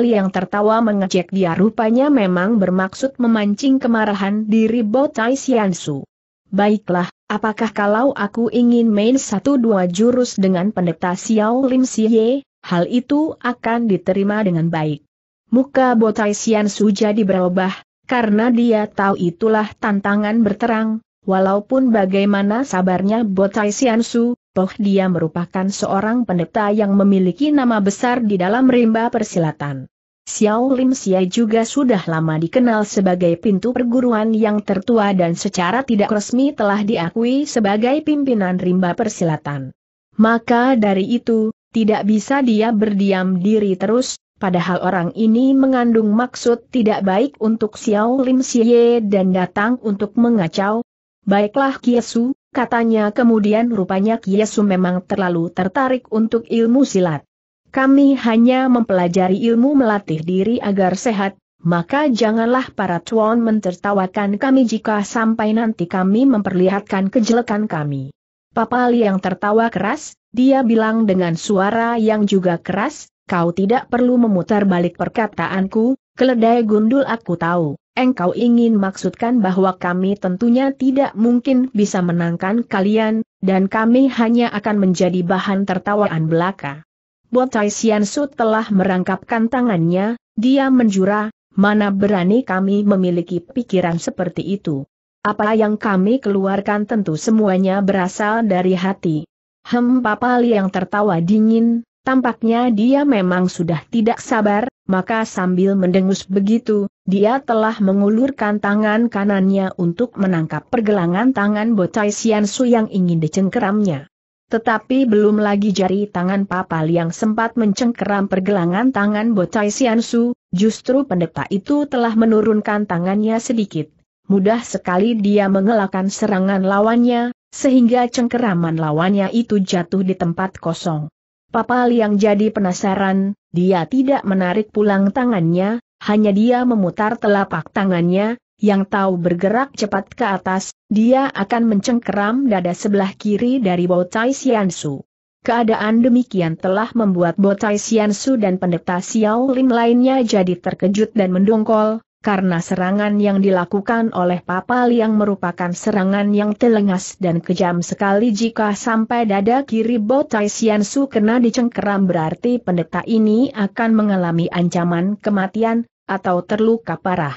Li yang tertawa mengecek dia rupanya memang bermaksud memancing kemarahan diri Botai Siansu. Baiklah, apakah kalau aku ingin main satu dua jurus dengan pendeta Xiao Lim Siye, hal itu akan diterima dengan baik. Muka Botai Siansu jadi berubah, karena dia tahu itulah tantangan berterang, walaupun bagaimana sabarnya Botai Su, toh dia merupakan seorang pendeta yang memiliki nama besar di dalam rimba persilatan. Xiao Lim Xie juga sudah lama dikenal sebagai pintu perguruan yang tertua dan secara tidak resmi telah diakui sebagai pimpinan rimba persilatan. Maka dari itu, tidak bisa dia berdiam diri terus, Padahal orang ini mengandung maksud tidak baik untuk Xiao Lim Xie dan datang untuk mengacau. Baiklah Kiesu, katanya kemudian rupanya Kiesu memang terlalu tertarik untuk ilmu silat. Kami hanya mempelajari ilmu melatih diri agar sehat, maka janganlah para tuan mentertawakan kami jika sampai nanti kami memperlihatkan kejelekan kami. Papa yang tertawa keras, dia bilang dengan suara yang juga keras, kau tidak perlu memutar balik perkataanku, keledai gundul aku tahu. Engkau ingin maksudkan bahwa kami tentunya tidak mungkin bisa menangkan kalian, dan kami hanya akan menjadi bahan tertawaan belaka. Botai Siansu telah merangkapkan tangannya, dia menjura, mana berani kami memiliki pikiran seperti itu. Apa yang kami keluarkan tentu semuanya berasal dari hati. Hem papal yang tertawa dingin, Tampaknya dia memang sudah tidak sabar, maka sambil mendengus begitu, dia telah mengulurkan tangan kanannya untuk menangkap pergelangan tangan bocah Xiansu yang ingin dicengkeramnya. Tetapi belum lagi jari tangan Papa yang sempat mencengkeram pergelangan tangan bocah Xiansu, justru pendeta itu telah menurunkan tangannya sedikit. Mudah sekali dia mengelakkan serangan lawannya, sehingga cengkeraman lawannya itu jatuh di tempat kosong. Papa Liang jadi penasaran, dia tidak menarik pulang tangannya, hanya dia memutar telapak tangannya, yang tahu bergerak cepat ke atas, dia akan mencengkeram dada sebelah kiri dari Botai Xiansu. Keadaan demikian telah membuat Botai Xiansu dan pendeta Xiao Lim lainnya jadi terkejut dan mendongkol, karena serangan yang dilakukan oleh Papa yang merupakan serangan yang telengas dan kejam sekali jika sampai dada kiri Botai Su kena dicengkeram berarti pendeta ini akan mengalami ancaman kematian, atau terluka parah.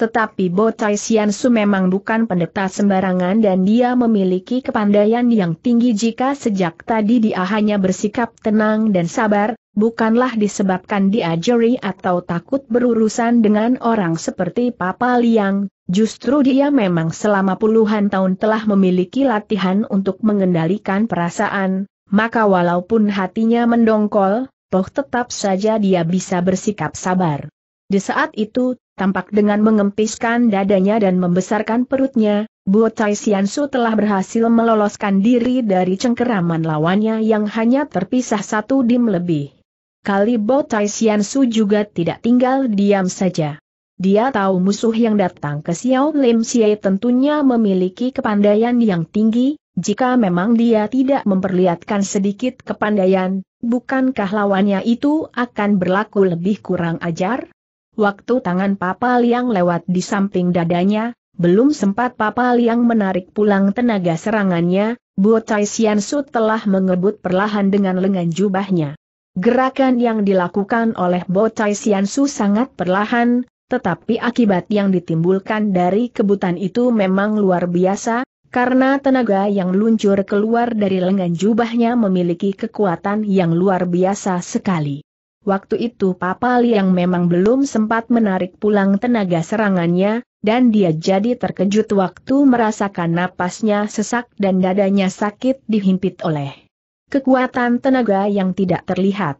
Tetapi Bo Tai Sian Su memang bukan pendeta sembarangan dan dia memiliki kepandaian yang tinggi jika sejak tadi dia hanya bersikap tenang dan sabar, bukanlah disebabkan dia jeri atau takut berurusan dengan orang seperti Papa Liang, justru dia memang selama puluhan tahun telah memiliki latihan untuk mengendalikan perasaan, maka walaupun hatinya mendongkol, toh tetap saja dia bisa bersikap sabar. Di saat itu, tampak dengan mengempiskan dadanya dan membesarkan perutnya, Bu Tai Su telah berhasil meloloskan diri dari cengkeraman lawannya yang hanya terpisah satu dim lebih. Kali Bu Tai Su juga tidak tinggal diam saja. Dia tahu musuh yang datang ke Xiao Lim Xie tentunya memiliki kepandaian yang tinggi, jika memang dia tidak memperlihatkan sedikit kepandaian, bukankah lawannya itu akan berlaku lebih kurang ajar? waktu tangan Papa Liang lewat di samping dadanya, belum sempat Papa Liang menarik pulang tenaga serangannya, Sian Su telah mengebut perlahan dengan lengan jubahnya. Gerakan yang dilakukan oleh Sian Su sangat perlahan, tetapi akibat yang ditimbulkan dari kebutan itu memang luar biasa, karena tenaga yang luncur keluar dari lengan jubahnya memiliki kekuatan yang luar biasa sekali. Waktu itu Papa Liang memang belum sempat menarik pulang tenaga serangannya, dan dia jadi terkejut waktu merasakan napasnya sesak dan dadanya sakit dihimpit oleh kekuatan tenaga yang tidak terlihat.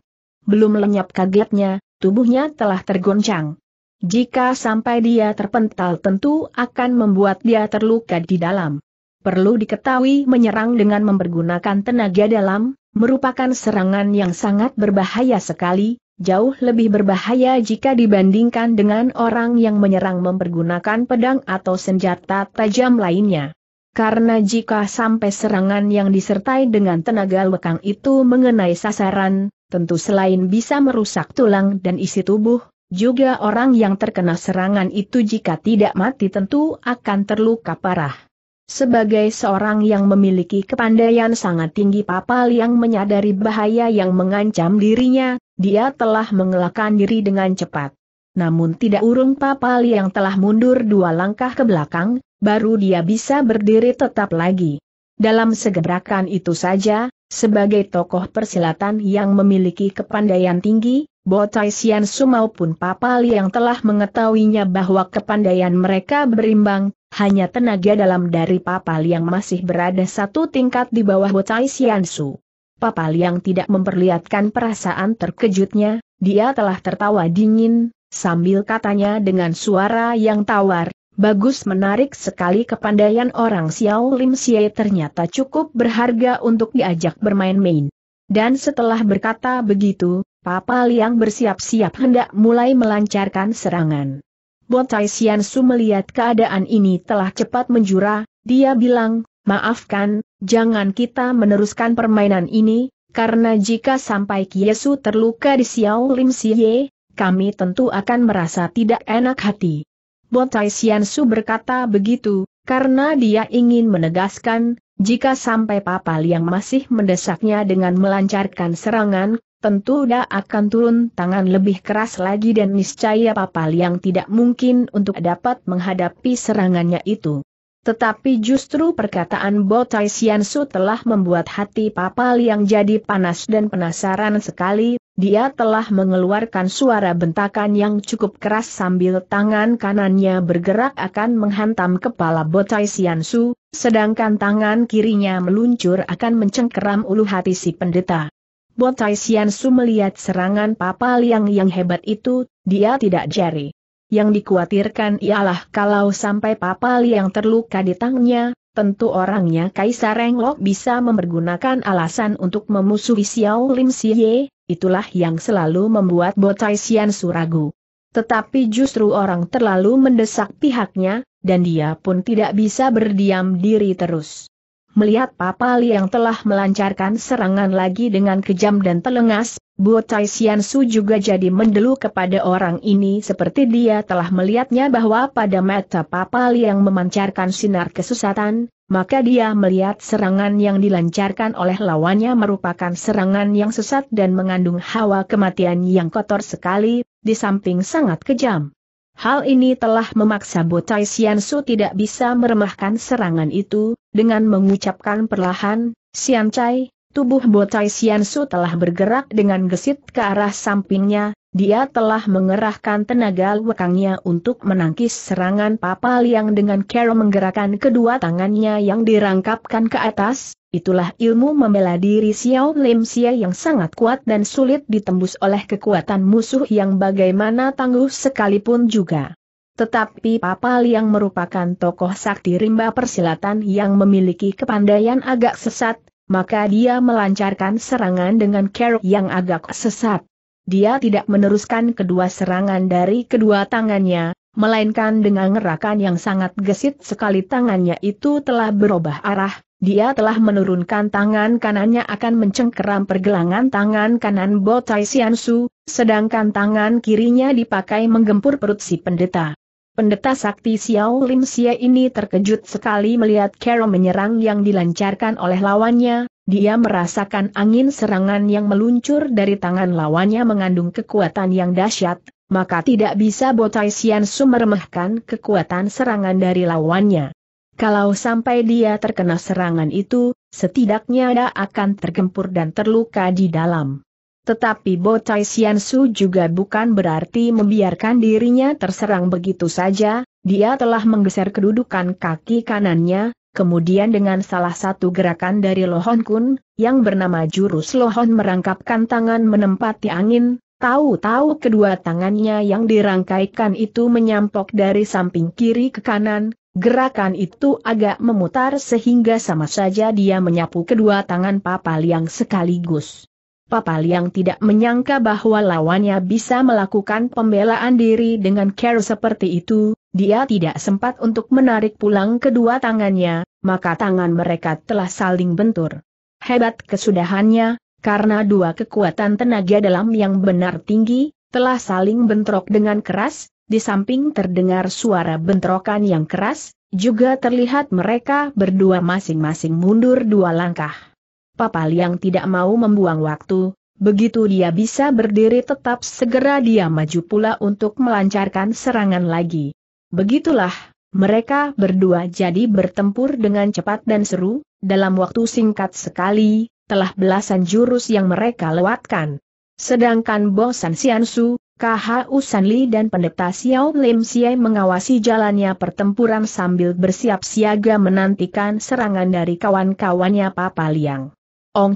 Belum lenyap kagetnya, tubuhnya telah tergoncang. Jika sampai dia terpental tentu akan membuat dia terluka di dalam. Perlu diketahui menyerang dengan mempergunakan tenaga dalam, merupakan serangan yang sangat berbahaya sekali, jauh lebih berbahaya jika dibandingkan dengan orang yang menyerang mempergunakan pedang atau senjata tajam lainnya. Karena jika sampai serangan yang disertai dengan tenaga lekang itu mengenai sasaran, tentu selain bisa merusak tulang dan isi tubuh, juga orang yang terkena serangan itu jika tidak mati tentu akan terluka parah. Sebagai seorang yang memiliki kepandaian sangat tinggi papal yang menyadari bahaya yang mengancam dirinya, dia telah mengelakkan diri dengan cepat. Namun tidak urung papal yang telah mundur dua langkah ke belakang, baru dia bisa berdiri tetap lagi. Dalam segerakan itu saja, sebagai tokoh persilatan yang memiliki kepandaian tinggi, Botai Su maupun papal yang telah mengetahuinya bahwa kepandaian mereka berimbang, hanya tenaga dalam dari Papa Liang masih berada satu tingkat di bawah Bocai Siansu. Papa Liang tidak memperlihatkan perasaan terkejutnya, dia telah tertawa dingin, sambil katanya dengan suara yang tawar, Bagus menarik sekali kepandaian orang Xiao Lim Xie ternyata cukup berharga untuk diajak bermain-main. Dan setelah berkata begitu, Papa Liang bersiap-siap hendak mulai melancarkan serangan. Buat Taishian Su melihat keadaan ini telah cepat menjura, dia bilang, maafkan, jangan kita meneruskan permainan ini, karena jika sampai Kiesu terluka di Xiao Lim Siye, kami tentu akan merasa tidak enak hati. Bo Taishian Su berkata begitu, karena dia ingin menegaskan, jika sampai Papa yang masih mendesaknya dengan melancarkan serangan, tentu dia akan turun tangan lebih keras lagi dan niscaya papa yang tidak mungkin untuk dapat menghadapi serangannya itu. Tetapi justru perkataan Botai Siansu telah membuat hati Papa yang jadi panas dan penasaran sekali, dia telah mengeluarkan suara bentakan yang cukup keras sambil tangan kanannya bergerak akan menghantam kepala Botai Siansu, sedangkan tangan kirinya meluncur akan mencengkeram ulu hati si pendeta. Bo Taisian Su melihat serangan Papa Liang yang hebat itu, dia tidak jari. Yang dikhawatirkan ialah kalau sampai Papa Liang terluka di tangnya, tentu orangnya Kaisar Renglok bisa mempergunakan alasan untuk memusuhi Xiao Lim Siye, itulah yang selalu membuat Bo Taisian Su ragu. Tetapi justru orang terlalu mendesak pihaknya, dan dia pun tidak bisa berdiam diri terus. Melihat Papa Li yang telah melancarkan serangan lagi dengan kejam dan telengas, Bu Tai Sian Su juga jadi mendelu kepada orang ini seperti dia telah melihatnya bahwa pada mata Papa Li yang memancarkan sinar kesesatan, maka dia melihat serangan yang dilancarkan oleh lawannya merupakan serangan yang sesat dan mengandung hawa kematian yang kotor sekali, di samping sangat kejam. Hal ini telah memaksa Botai Su tidak bisa meremahkan serangan itu, dengan mengucapkan perlahan, Siancai, tubuh Botai Su telah bergerak dengan gesit ke arah sampingnya, dia telah mengerahkan tenaga lekangnya untuk menangkis serangan papal yang dengan cara menggerakkan kedua tangannya yang dirangkapkan ke atas, itulah ilmu membela diri Xiao Lim Xia yang sangat kuat dan sulit ditembus oleh kekuatan musuh yang bagaimana tangguh sekalipun juga. Tetapi Papal yang merupakan tokoh sakti rimba persilatan yang memiliki kepandaian agak sesat, maka dia melancarkan serangan dengan cara yang agak sesat dia tidak meneruskan kedua serangan dari kedua tangannya, melainkan dengan gerakan yang sangat gesit sekali tangannya itu telah berubah arah, dia telah menurunkan tangan kanannya akan mencengkeram pergelangan tangan kanan Botai Siansu, sedangkan tangan kirinya dipakai menggempur perut si pendeta. Pendeta sakti Xiao Lim Xie ini terkejut sekali melihat Carol menyerang yang dilancarkan oleh lawannya, dia merasakan angin serangan yang meluncur dari tangan lawannya mengandung kekuatan yang dahsyat, maka tidak bisa Botai Sian Su meremehkan kekuatan serangan dari lawannya. Kalau sampai dia terkena serangan itu, setidaknya dia akan tergempur dan terluka di dalam. Tetapi Botai Sian Su juga bukan berarti membiarkan dirinya terserang begitu saja, dia telah menggeser kedudukan kaki kanannya, Kemudian dengan salah satu gerakan dari Lohon Kun, yang bernama jurus Lohon merangkapkan tangan menempati angin, tahu-tahu kedua tangannya yang dirangkaikan itu menyampok dari samping kiri ke kanan, gerakan itu agak memutar sehingga sama saja dia menyapu kedua tangan papa liang sekaligus. Papa liang tidak menyangka bahwa lawannya bisa melakukan pembelaan diri dengan care seperti itu, dia tidak sempat untuk menarik pulang kedua tangannya, maka tangan mereka telah saling bentur. Hebat kesudahannya, karena dua kekuatan tenaga dalam yang benar tinggi, telah saling bentrok dengan keras, di samping terdengar suara bentrokan yang keras, juga terlihat mereka berdua masing-masing mundur dua langkah. Papal yang tidak mau membuang waktu, Begitu dia bisa berdiri tetap segera dia maju pula untuk melancarkan serangan lagi. Begitulah, mereka berdua jadi bertempur dengan cepat dan seru, dalam waktu singkat sekali, telah belasan jurus yang mereka lewatkan. Sedangkan Bosan Siansu, KHU Sanli dan pendeta Xiao Lim Siai mengawasi jalannya pertempuran sambil bersiap siaga menantikan serangan dari kawan-kawannya Papa Liang.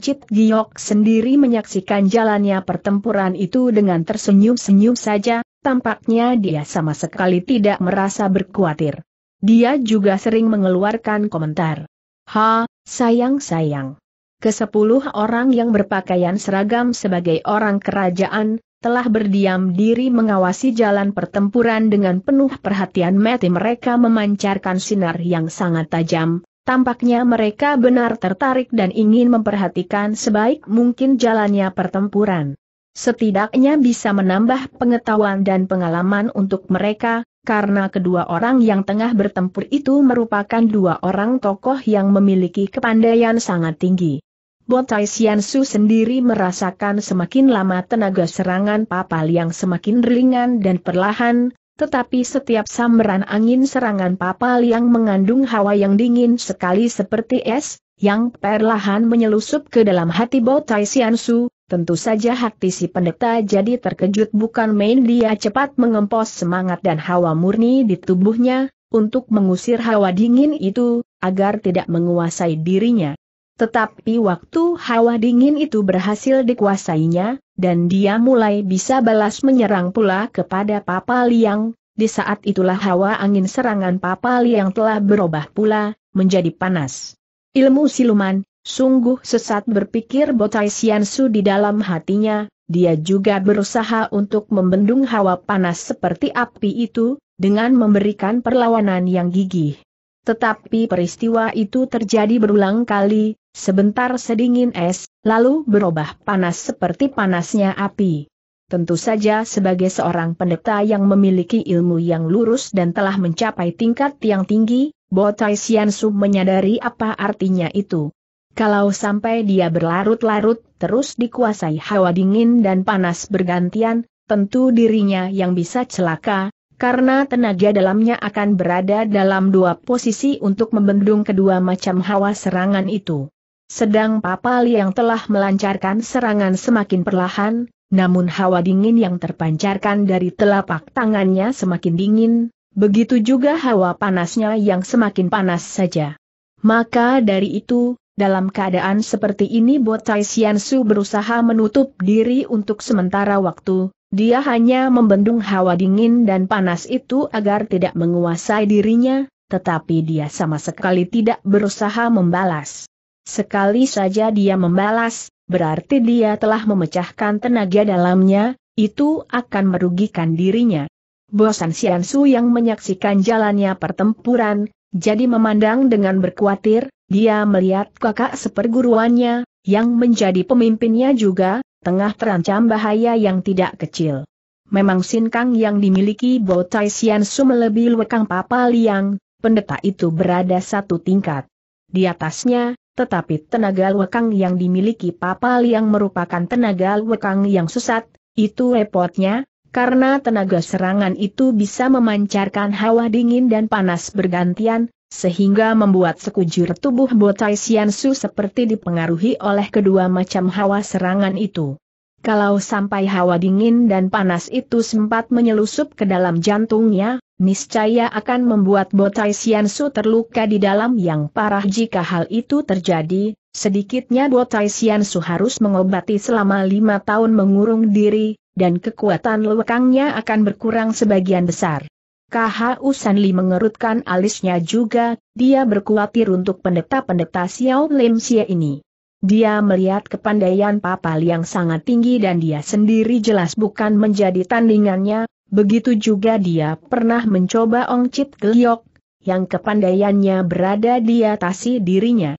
Chit Giok sendiri menyaksikan jalannya pertempuran itu dengan tersenyum-senyum saja, tampaknya dia sama sekali tidak merasa berkhawatir. Dia juga sering mengeluarkan komentar. Ha, sayang-sayang. Kesepuluh orang yang berpakaian seragam sebagai orang kerajaan, telah berdiam diri mengawasi jalan pertempuran dengan penuh perhatian mati mereka memancarkan sinar yang sangat tajam, tampaknya mereka benar tertarik dan ingin memperhatikan sebaik mungkin jalannya pertempuran. Setidaknya bisa menambah pengetahuan dan pengalaman untuk mereka, karena kedua orang yang tengah bertempur itu merupakan dua orang tokoh yang memiliki kepandaian sangat tinggi. Botai Xiansu sendiri merasakan semakin lama tenaga serangan papal yang semakin ringan dan perlahan, tetapi setiap samberan angin serangan papal yang mengandung hawa yang dingin sekali seperti es, yang perlahan menyelusup ke dalam hati Botai Xiansu, Tentu saja hati si pendeta jadi terkejut bukan main dia cepat mengempos semangat dan hawa murni di tubuhnya, untuk mengusir hawa dingin itu, agar tidak menguasai dirinya. Tetapi waktu hawa dingin itu berhasil dikuasainya, dan dia mulai bisa balas menyerang pula kepada Papa Liang, di saat itulah hawa angin serangan Papa Liang telah berubah pula, menjadi panas. Ilmu siluman, Sungguh sesat berpikir Botai Xiansu di dalam hatinya, dia juga berusaha untuk membendung hawa panas seperti api itu, dengan memberikan perlawanan yang gigih. Tetapi peristiwa itu terjadi berulang kali, sebentar sedingin es, lalu berubah panas seperti panasnya api. Tentu saja sebagai seorang pendeta yang memiliki ilmu yang lurus dan telah mencapai tingkat yang tinggi, Botai Xiansu menyadari apa artinya itu. Kalau sampai dia berlarut-larut, terus dikuasai hawa dingin dan panas bergantian, tentu dirinya yang bisa celaka, karena tenaga dalamnya akan berada dalam dua posisi untuk membendung kedua macam hawa serangan itu. Sedang Papal yang telah melancarkan serangan semakin perlahan, namun hawa dingin yang terpancarkan dari telapak tangannya semakin dingin, begitu juga hawa panasnya yang semakin panas saja. Maka dari itu, dalam keadaan seperti ini Botai Su berusaha menutup diri untuk sementara waktu, dia hanya membendung hawa dingin dan panas itu agar tidak menguasai dirinya, tetapi dia sama sekali tidak berusaha membalas. Sekali saja dia membalas, berarti dia telah memecahkan tenaga dalamnya, itu akan merugikan dirinya. Bosan Su yang menyaksikan jalannya pertempuran, jadi memandang dengan berkuatir, dia melihat kakak seperguruannya, yang menjadi pemimpinnya juga, tengah terancam bahaya yang tidak kecil. Memang Kang yang dimiliki Bo Tai Sian Su melebihi Wekang Papa Liang, pendeta itu berada satu tingkat. Di atasnya, tetapi tenaga wakang yang dimiliki Papa Liang merupakan tenaga wakang yang sesat, itu repotnya, karena tenaga serangan itu bisa memancarkan hawa dingin dan panas bergantian, sehingga membuat sekujur tubuh Botai Xiansu seperti dipengaruhi oleh kedua macam hawa serangan itu. Kalau sampai hawa dingin dan panas itu sempat menyelusup ke dalam jantungnya, niscaya akan membuat Botai Xiansu terluka di dalam yang parah jika hal itu terjadi, sedikitnya Botai Xiansu harus mengobati selama lima tahun mengurung diri, dan kekuatan lekangnya akan berkurang sebagian besar. KHU Sanli mengerutkan alisnya juga, dia berkuatir untuk pendeta-pendeta Xiao Lim Xie ini. Dia melihat kepandaian Papal yang sangat tinggi dan dia sendiri jelas bukan menjadi tandingannya, begitu juga dia pernah mencoba Ong Chit Geliok, yang kepandaiannya berada di atas dirinya.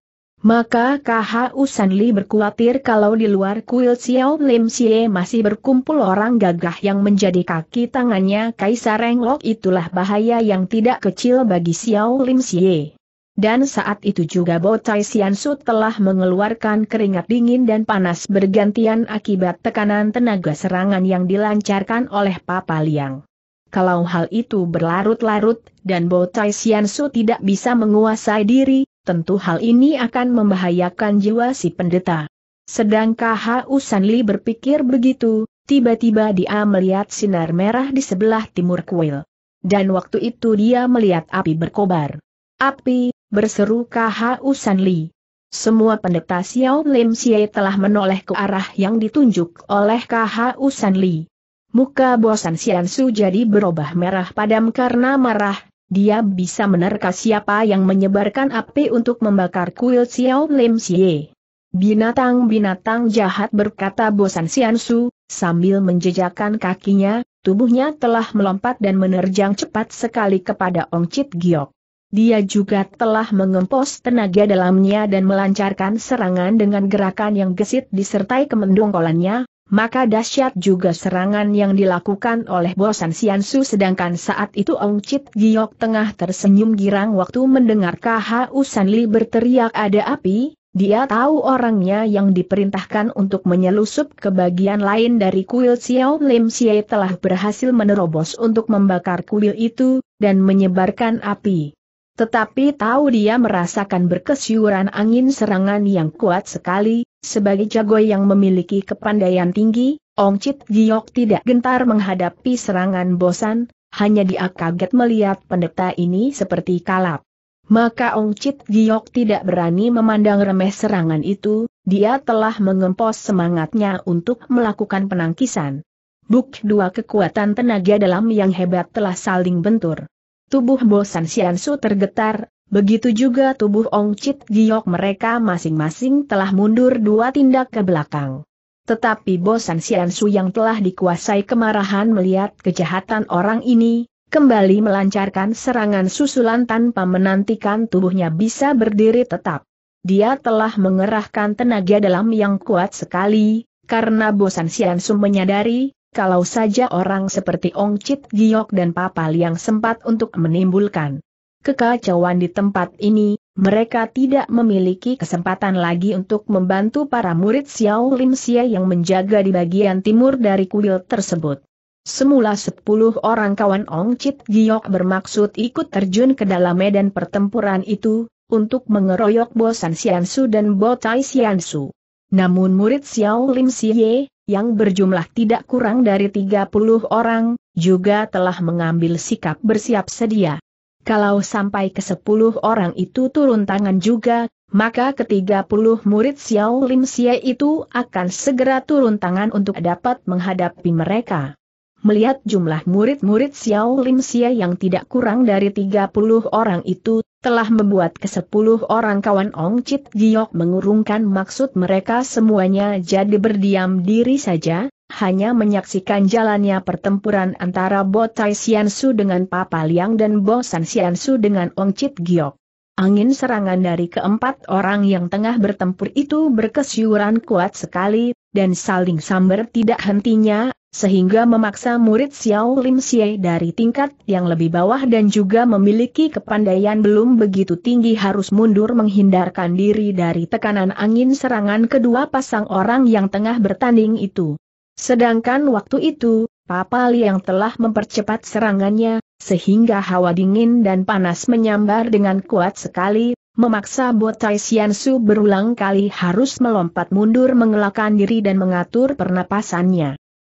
Maka KHU Sanli berkhawatir kalau di luar kuil Xiao Lim Xie masih berkumpul orang gagah yang menjadi kaki tangannya Kaisar Renglok itulah bahaya yang tidak kecil bagi Xiao Lim Xie. Dan saat itu juga Botai Siansu telah mengeluarkan keringat dingin dan panas bergantian akibat tekanan tenaga serangan yang dilancarkan oleh Papa Liang. Kalau hal itu berlarut-larut, dan Botai Siansu tidak bisa menguasai diri, tentu hal ini akan membahayakan jiwa si pendeta. Sedang KH Usanli berpikir begitu, tiba-tiba dia melihat sinar merah di sebelah timur kuil. Dan waktu itu dia melihat api berkobar. Api, berseru KH Usanli. Semua pendeta Xiao Lim Xie telah menoleh ke arah yang ditunjuk oleh KH Usanli. Muka bosan Xian Su jadi berubah merah padam karena marah, dia bisa menerka siapa yang menyebarkan api untuk membakar kuil Xiao Lim Xie. Binatang-binatang jahat berkata bosan Siansu, sambil menjejakkan kakinya, tubuhnya telah melompat dan menerjang cepat sekali kepada Ong Chit Giok. Dia juga telah mengempos tenaga dalamnya dan melancarkan serangan dengan gerakan yang gesit disertai kemendongkolannya, maka dahsyat juga serangan yang dilakukan oleh Bosan Siansu sedangkan saat itu Ong Chit Giok tengah tersenyum girang waktu mendengar KHU Sanli berteriak ada api, dia tahu orangnya yang diperintahkan untuk menyelusup ke bagian lain dari kuil Xiao Lim Xie telah berhasil menerobos untuk membakar kuil itu, dan menyebarkan api. Tetapi tahu dia merasakan berkesyuran angin serangan yang kuat sekali, sebagai jago yang memiliki kepandaian tinggi, Ong Chit Giok tidak gentar menghadapi serangan bosan, hanya dia kaget melihat pendeta ini seperti kalap. Maka Ong Chit Giok tidak berani memandang remeh serangan itu, dia telah mengempos semangatnya untuk melakukan penangkisan. Buk dua kekuatan tenaga dalam yang hebat telah saling bentur. Tubuh Bosan Su tergetar, begitu juga tubuh Ong Chit Giok mereka masing-masing telah mundur dua tindak ke belakang. Tetapi Bosan Su yang telah dikuasai kemarahan melihat kejahatan orang ini, kembali melancarkan serangan susulan tanpa menantikan tubuhnya bisa berdiri tetap. Dia telah mengerahkan tenaga dalam yang kuat sekali, karena Bosan Su menyadari, kalau saja orang seperti Ong Chit Giok dan Papa Liang sempat untuk menimbulkan kekacauan di tempat ini, mereka tidak memiliki kesempatan lagi untuk membantu para murid Xiao Lim Xia yang menjaga di bagian timur dari kuil tersebut. Semula sepuluh orang kawan Ong Chit Giok bermaksud ikut terjun ke dalam medan pertempuran itu, untuk mengeroyok Bosan Xiansu dan Botai Xiansu. Namun murid Xiao Lim Siye, yang berjumlah tidak kurang dari 30 orang, juga telah mengambil sikap bersiap sedia. Kalau sampai ke 10 orang itu turun tangan juga, maka ke-30 murid Xiao Lim Xie itu akan segera turun tangan untuk dapat menghadapi mereka. Melihat jumlah murid-murid Xiao Lim Xie yang tidak kurang dari 30 orang itu, telah membuat kesepuluh orang kawan Ong Chit Giok mengurungkan maksud mereka semuanya jadi berdiam diri saja, hanya menyaksikan jalannya pertempuran antara Bo Tai Su dengan Papa Liang dan Bo San Su dengan Ong Chit Giok. Angin serangan dari keempat orang yang tengah bertempur itu berkesyuran kuat sekali, dan saling samber tidak hentinya, sehingga memaksa murid Xiao Lim Xie dari tingkat yang lebih bawah dan juga memiliki kepandaian belum begitu tinggi harus mundur menghindarkan diri dari tekanan angin serangan kedua pasang orang yang tengah bertanding itu. Sedangkan waktu itu, Papa Li yang telah mempercepat serangannya, sehingga hawa dingin dan panas menyambar dengan kuat sekali, memaksa Botai Su berulang kali harus melompat mundur mengelakkan diri dan mengatur pernapasannya.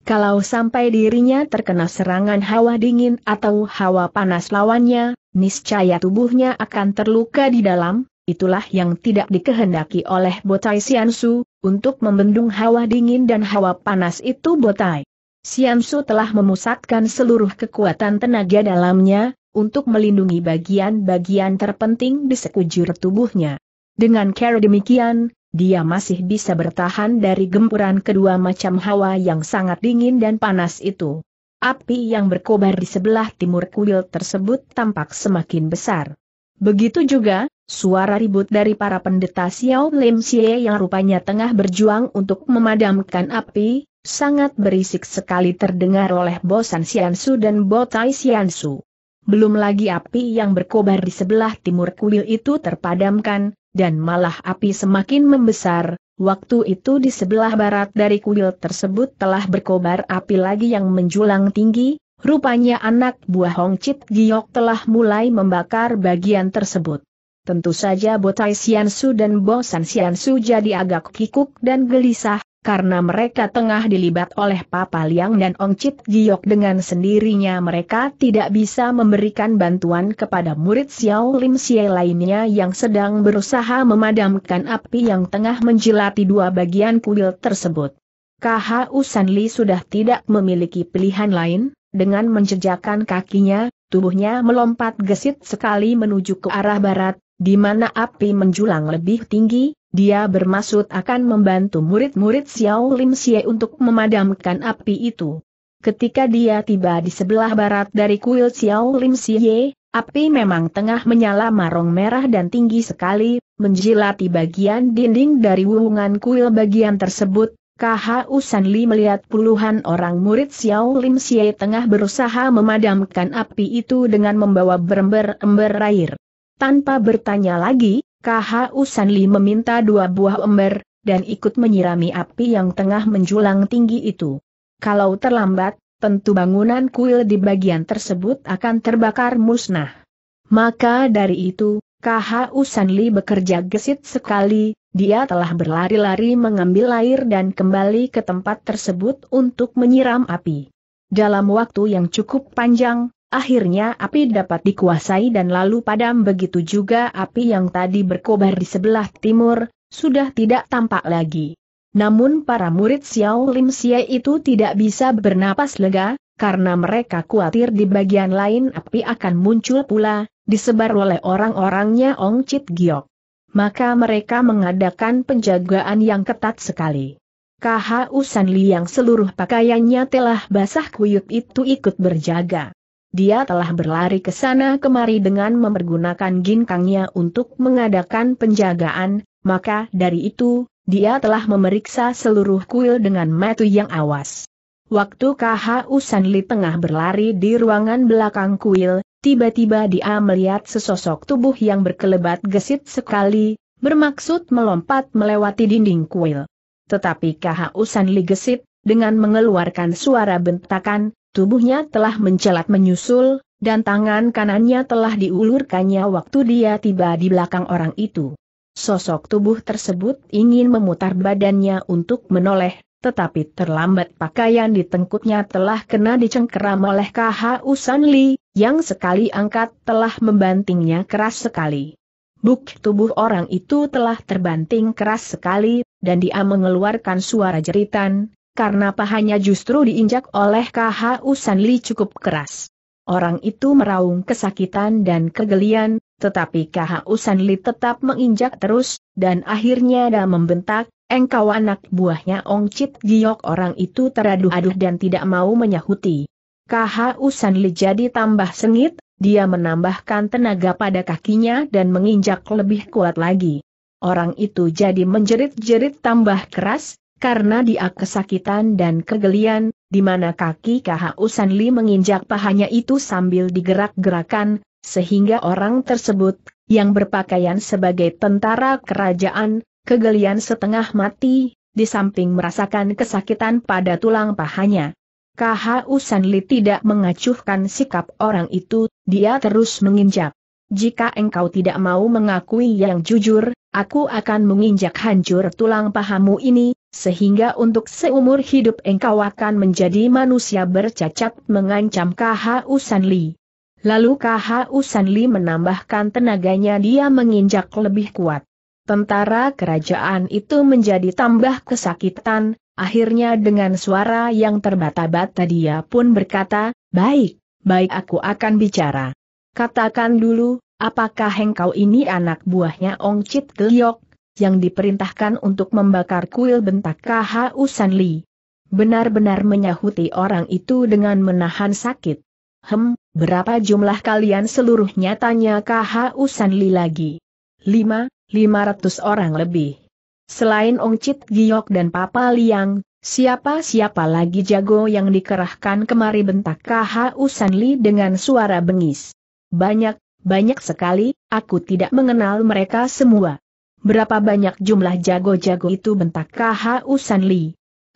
Kalau sampai dirinya terkena serangan hawa dingin atau hawa panas lawannya, niscaya tubuhnya akan terluka di dalam, itulah yang tidak dikehendaki oleh Botai Siansu, untuk membendung hawa dingin dan hawa panas itu Botai. Siansu telah memusatkan seluruh kekuatan tenaga dalamnya, untuk melindungi bagian-bagian terpenting di sekujur tubuhnya. Dengan cara demikian, dia masih bisa bertahan dari gempuran kedua macam hawa yang sangat dingin dan panas itu. Api yang berkobar di sebelah timur kuil tersebut tampak semakin besar. Begitu juga, suara ribut dari para pendeta Xiao Lim Xie yang rupanya tengah berjuang untuk memadamkan api, sangat berisik sekali terdengar oleh Bosan Xiansu dan Botai Xiansu. Belum lagi api yang berkobar di sebelah timur kuil itu terpadamkan, dan malah api semakin membesar, waktu itu di sebelah barat dari kuil tersebut telah berkobar api lagi yang menjulang tinggi, rupanya anak buah Hong Chit Giok telah mulai membakar bagian tersebut. Tentu saja Botai Siansu dan Bosan Siansu jadi agak kikuk dan gelisah, karena mereka tengah dilibat oleh Papa Liang dan Ong Chit Giok dengan sendirinya mereka tidak bisa memberikan bantuan kepada murid Xiao Lim Xie lainnya yang sedang berusaha memadamkan api yang tengah menjilati dua bagian kuil tersebut. Usan Usanli sudah tidak memiliki pilihan lain, dengan menjejakkan kakinya, tubuhnya melompat gesit sekali menuju ke arah barat, di mana api menjulang lebih tinggi, dia bermaksud akan membantu murid-murid Xiao Lim Xie untuk memadamkan api itu. Ketika dia tiba di sebelah barat dari kuil Xiao Lim Xie, api memang tengah menyala marong merah dan tinggi sekali, menjilati bagian dinding dari wulungan kuil bagian tersebut, KHU Usanli melihat puluhan orang murid Xiao Lim Xie tengah berusaha memadamkan api itu dengan membawa berember-ember air. Tanpa bertanya lagi, KH Usanli meminta dua buah ember, dan ikut menyirami api yang tengah menjulang tinggi itu. Kalau terlambat, tentu bangunan kuil di bagian tersebut akan terbakar musnah. Maka dari itu, KH Usanli bekerja gesit sekali, dia telah berlari-lari mengambil air dan kembali ke tempat tersebut untuk menyiram api. Dalam waktu yang cukup panjang, Akhirnya api dapat dikuasai dan lalu padam begitu juga api yang tadi berkobar di sebelah timur, sudah tidak tampak lagi. Namun para murid Xiao Lim Xie itu tidak bisa bernapas lega, karena mereka khawatir di bagian lain api akan muncul pula, disebar oleh orang-orangnya Ong Chit Giok. Maka mereka mengadakan penjagaan yang ketat sekali. KHU Li yang seluruh pakaiannya telah basah kuyup itu ikut berjaga. Dia telah berlari ke sana kemari dengan mempergunakan ginkangnya untuk mengadakan penjagaan, maka dari itu, dia telah memeriksa seluruh kuil dengan metu yang awas. Waktu KH Usanli tengah berlari di ruangan belakang kuil, tiba-tiba dia melihat sesosok tubuh yang berkelebat gesit sekali, bermaksud melompat melewati dinding kuil. Tetapi KH Usanli gesit, dengan mengeluarkan suara bentakan, tubuhnya telah mencelat menyusul, dan tangan kanannya telah diulurkannya waktu dia tiba di belakang orang itu. Sosok tubuh tersebut ingin memutar badannya untuk menoleh, tetapi terlambat pakaian di tengkuknya telah kena dicengkeram oleh KH Usanli, yang sekali angkat telah membantingnya keras sekali. Buk tubuh orang itu telah terbanting keras sekali, dan dia mengeluarkan suara jeritan, karena pahanya justru diinjak oleh KH Usanli cukup keras. Orang itu meraung kesakitan dan kegelian, tetapi KH Usanli tetap menginjak terus, dan akhirnya dia membentak, engkau anak buahnya Ong Chit Giok orang itu teraduh-aduh dan tidak mau menyahuti. KH Usanli jadi tambah sengit, dia menambahkan tenaga pada kakinya dan menginjak lebih kuat lagi. Orang itu jadi menjerit-jerit tambah keras, karena dia kesakitan dan kegelian, di mana kaki KH Usanli menginjak pahanya itu sambil digerak-gerakan, sehingga orang tersebut, yang berpakaian sebagai tentara kerajaan, kegelian setengah mati, di samping merasakan kesakitan pada tulang pahanya. KH Usanli tidak mengacuhkan sikap orang itu, dia terus menginjak jika engkau tidak mau mengakui yang jujur, aku akan menginjak hancur tulang pahamu ini, sehingga untuk seumur hidup engkau akan menjadi manusia bercacat mengancam KHU Sanli. Lalu KHU Sanli menambahkan tenaganya dia menginjak lebih kuat. Tentara kerajaan itu menjadi tambah kesakitan, akhirnya dengan suara yang terbata-bata dia pun berkata, baik, baik aku akan bicara. Katakan dulu, apakah engkau ini anak buahnya Ong Chit Keliok, yang diperintahkan untuk membakar kuil bentak KH Usan Li? Benar-benar menyahuti orang itu dengan menahan sakit. Hem, berapa jumlah kalian seluruhnya tanya KH Usan Li lagi? Lima, lima ratus orang lebih. Selain Ong Chit Giok dan Papa Liang, siapa-siapa lagi jago yang dikerahkan kemari bentak KH Usan Li dengan suara bengis. Banyak, banyak sekali, aku tidak mengenal mereka semua. Berapa banyak jumlah jago-jago itu bentak KHU San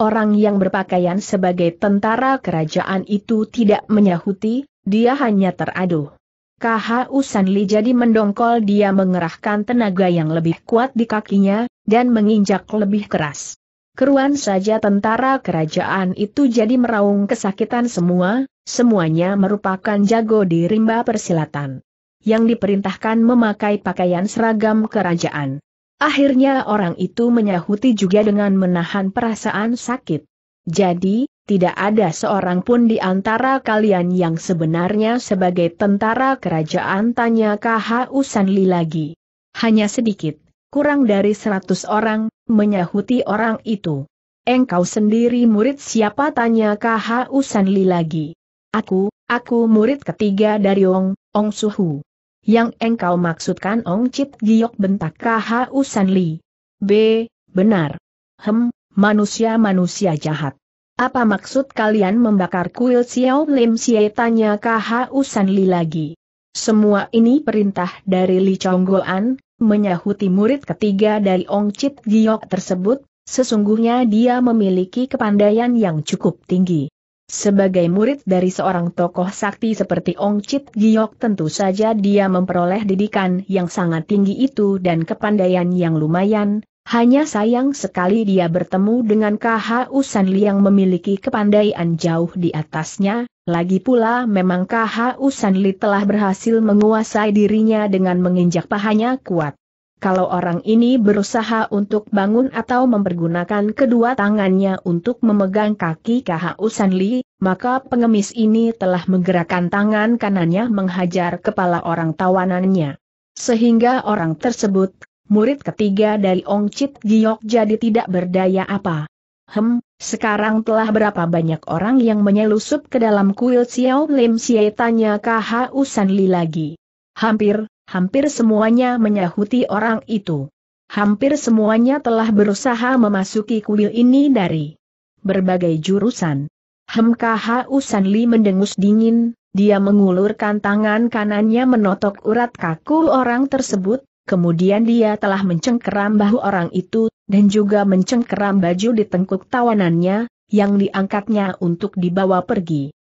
Orang yang berpakaian sebagai tentara kerajaan itu tidak menyahuti, dia hanya teraduh. KHU San jadi mendongkol dia mengerahkan tenaga yang lebih kuat di kakinya, dan menginjak lebih keras keruan saja tentara kerajaan itu jadi meraung kesakitan semua, semuanya merupakan jago di rimba persilatan. Yang diperintahkan memakai pakaian seragam kerajaan. Akhirnya orang itu menyahuti juga dengan menahan perasaan sakit. Jadi, tidak ada seorang pun di antara kalian yang sebenarnya sebagai tentara kerajaan tanya KHU Sanli lagi. Hanya sedikit, kurang dari seratus orang, menyahuti orang itu. Engkau sendiri murid siapa tanya KH Usanli lagi. Aku, aku murid ketiga dari Ong, Ong Suhu. Yang engkau maksudkan Ong Chip Giok bentak KH Usanli. B, benar. Hem, manusia-manusia jahat. Apa maksud kalian membakar kuil Xiao Lim Xie tanya KH Usanli lagi. Semua ini perintah dari Li Chonggoan, Menyahuti murid ketiga dari Ong Chit Giok tersebut, sesungguhnya dia memiliki kepandaian yang cukup tinggi. Sebagai murid dari seorang tokoh sakti seperti Ong Chit Giok tentu saja dia memperoleh didikan yang sangat tinggi itu dan kepandaian yang lumayan, hanya sayang sekali dia bertemu dengan KH Usanli yang memiliki kepandaian jauh di atasnya, lagi pula memang KH Usanli telah berhasil menguasai dirinya dengan menginjak pahanya kuat. Kalau orang ini berusaha untuk bangun atau mempergunakan kedua tangannya untuk memegang kaki KH Usanli, maka pengemis ini telah menggerakkan tangan kanannya menghajar kepala orang tawanannya. Sehingga orang tersebut murid ketiga dari Ong Chit Giok jadi tidak berdaya apa. Hem, sekarang telah berapa banyak orang yang menyelusup ke dalam kuil Xiao Lim Xie tanya KH Usan Li lagi. Hampir, hampir semuanya menyahuti orang itu. Hampir semuanya telah berusaha memasuki kuil ini dari berbagai jurusan. Hem KH Usanli Li mendengus dingin, dia mengulurkan tangan kanannya menotok urat kaku orang tersebut, Kemudian dia telah mencengkeram bahu orang itu, dan juga mencengkeram baju di tengkuk tawanannya, yang diangkatnya untuk dibawa pergi.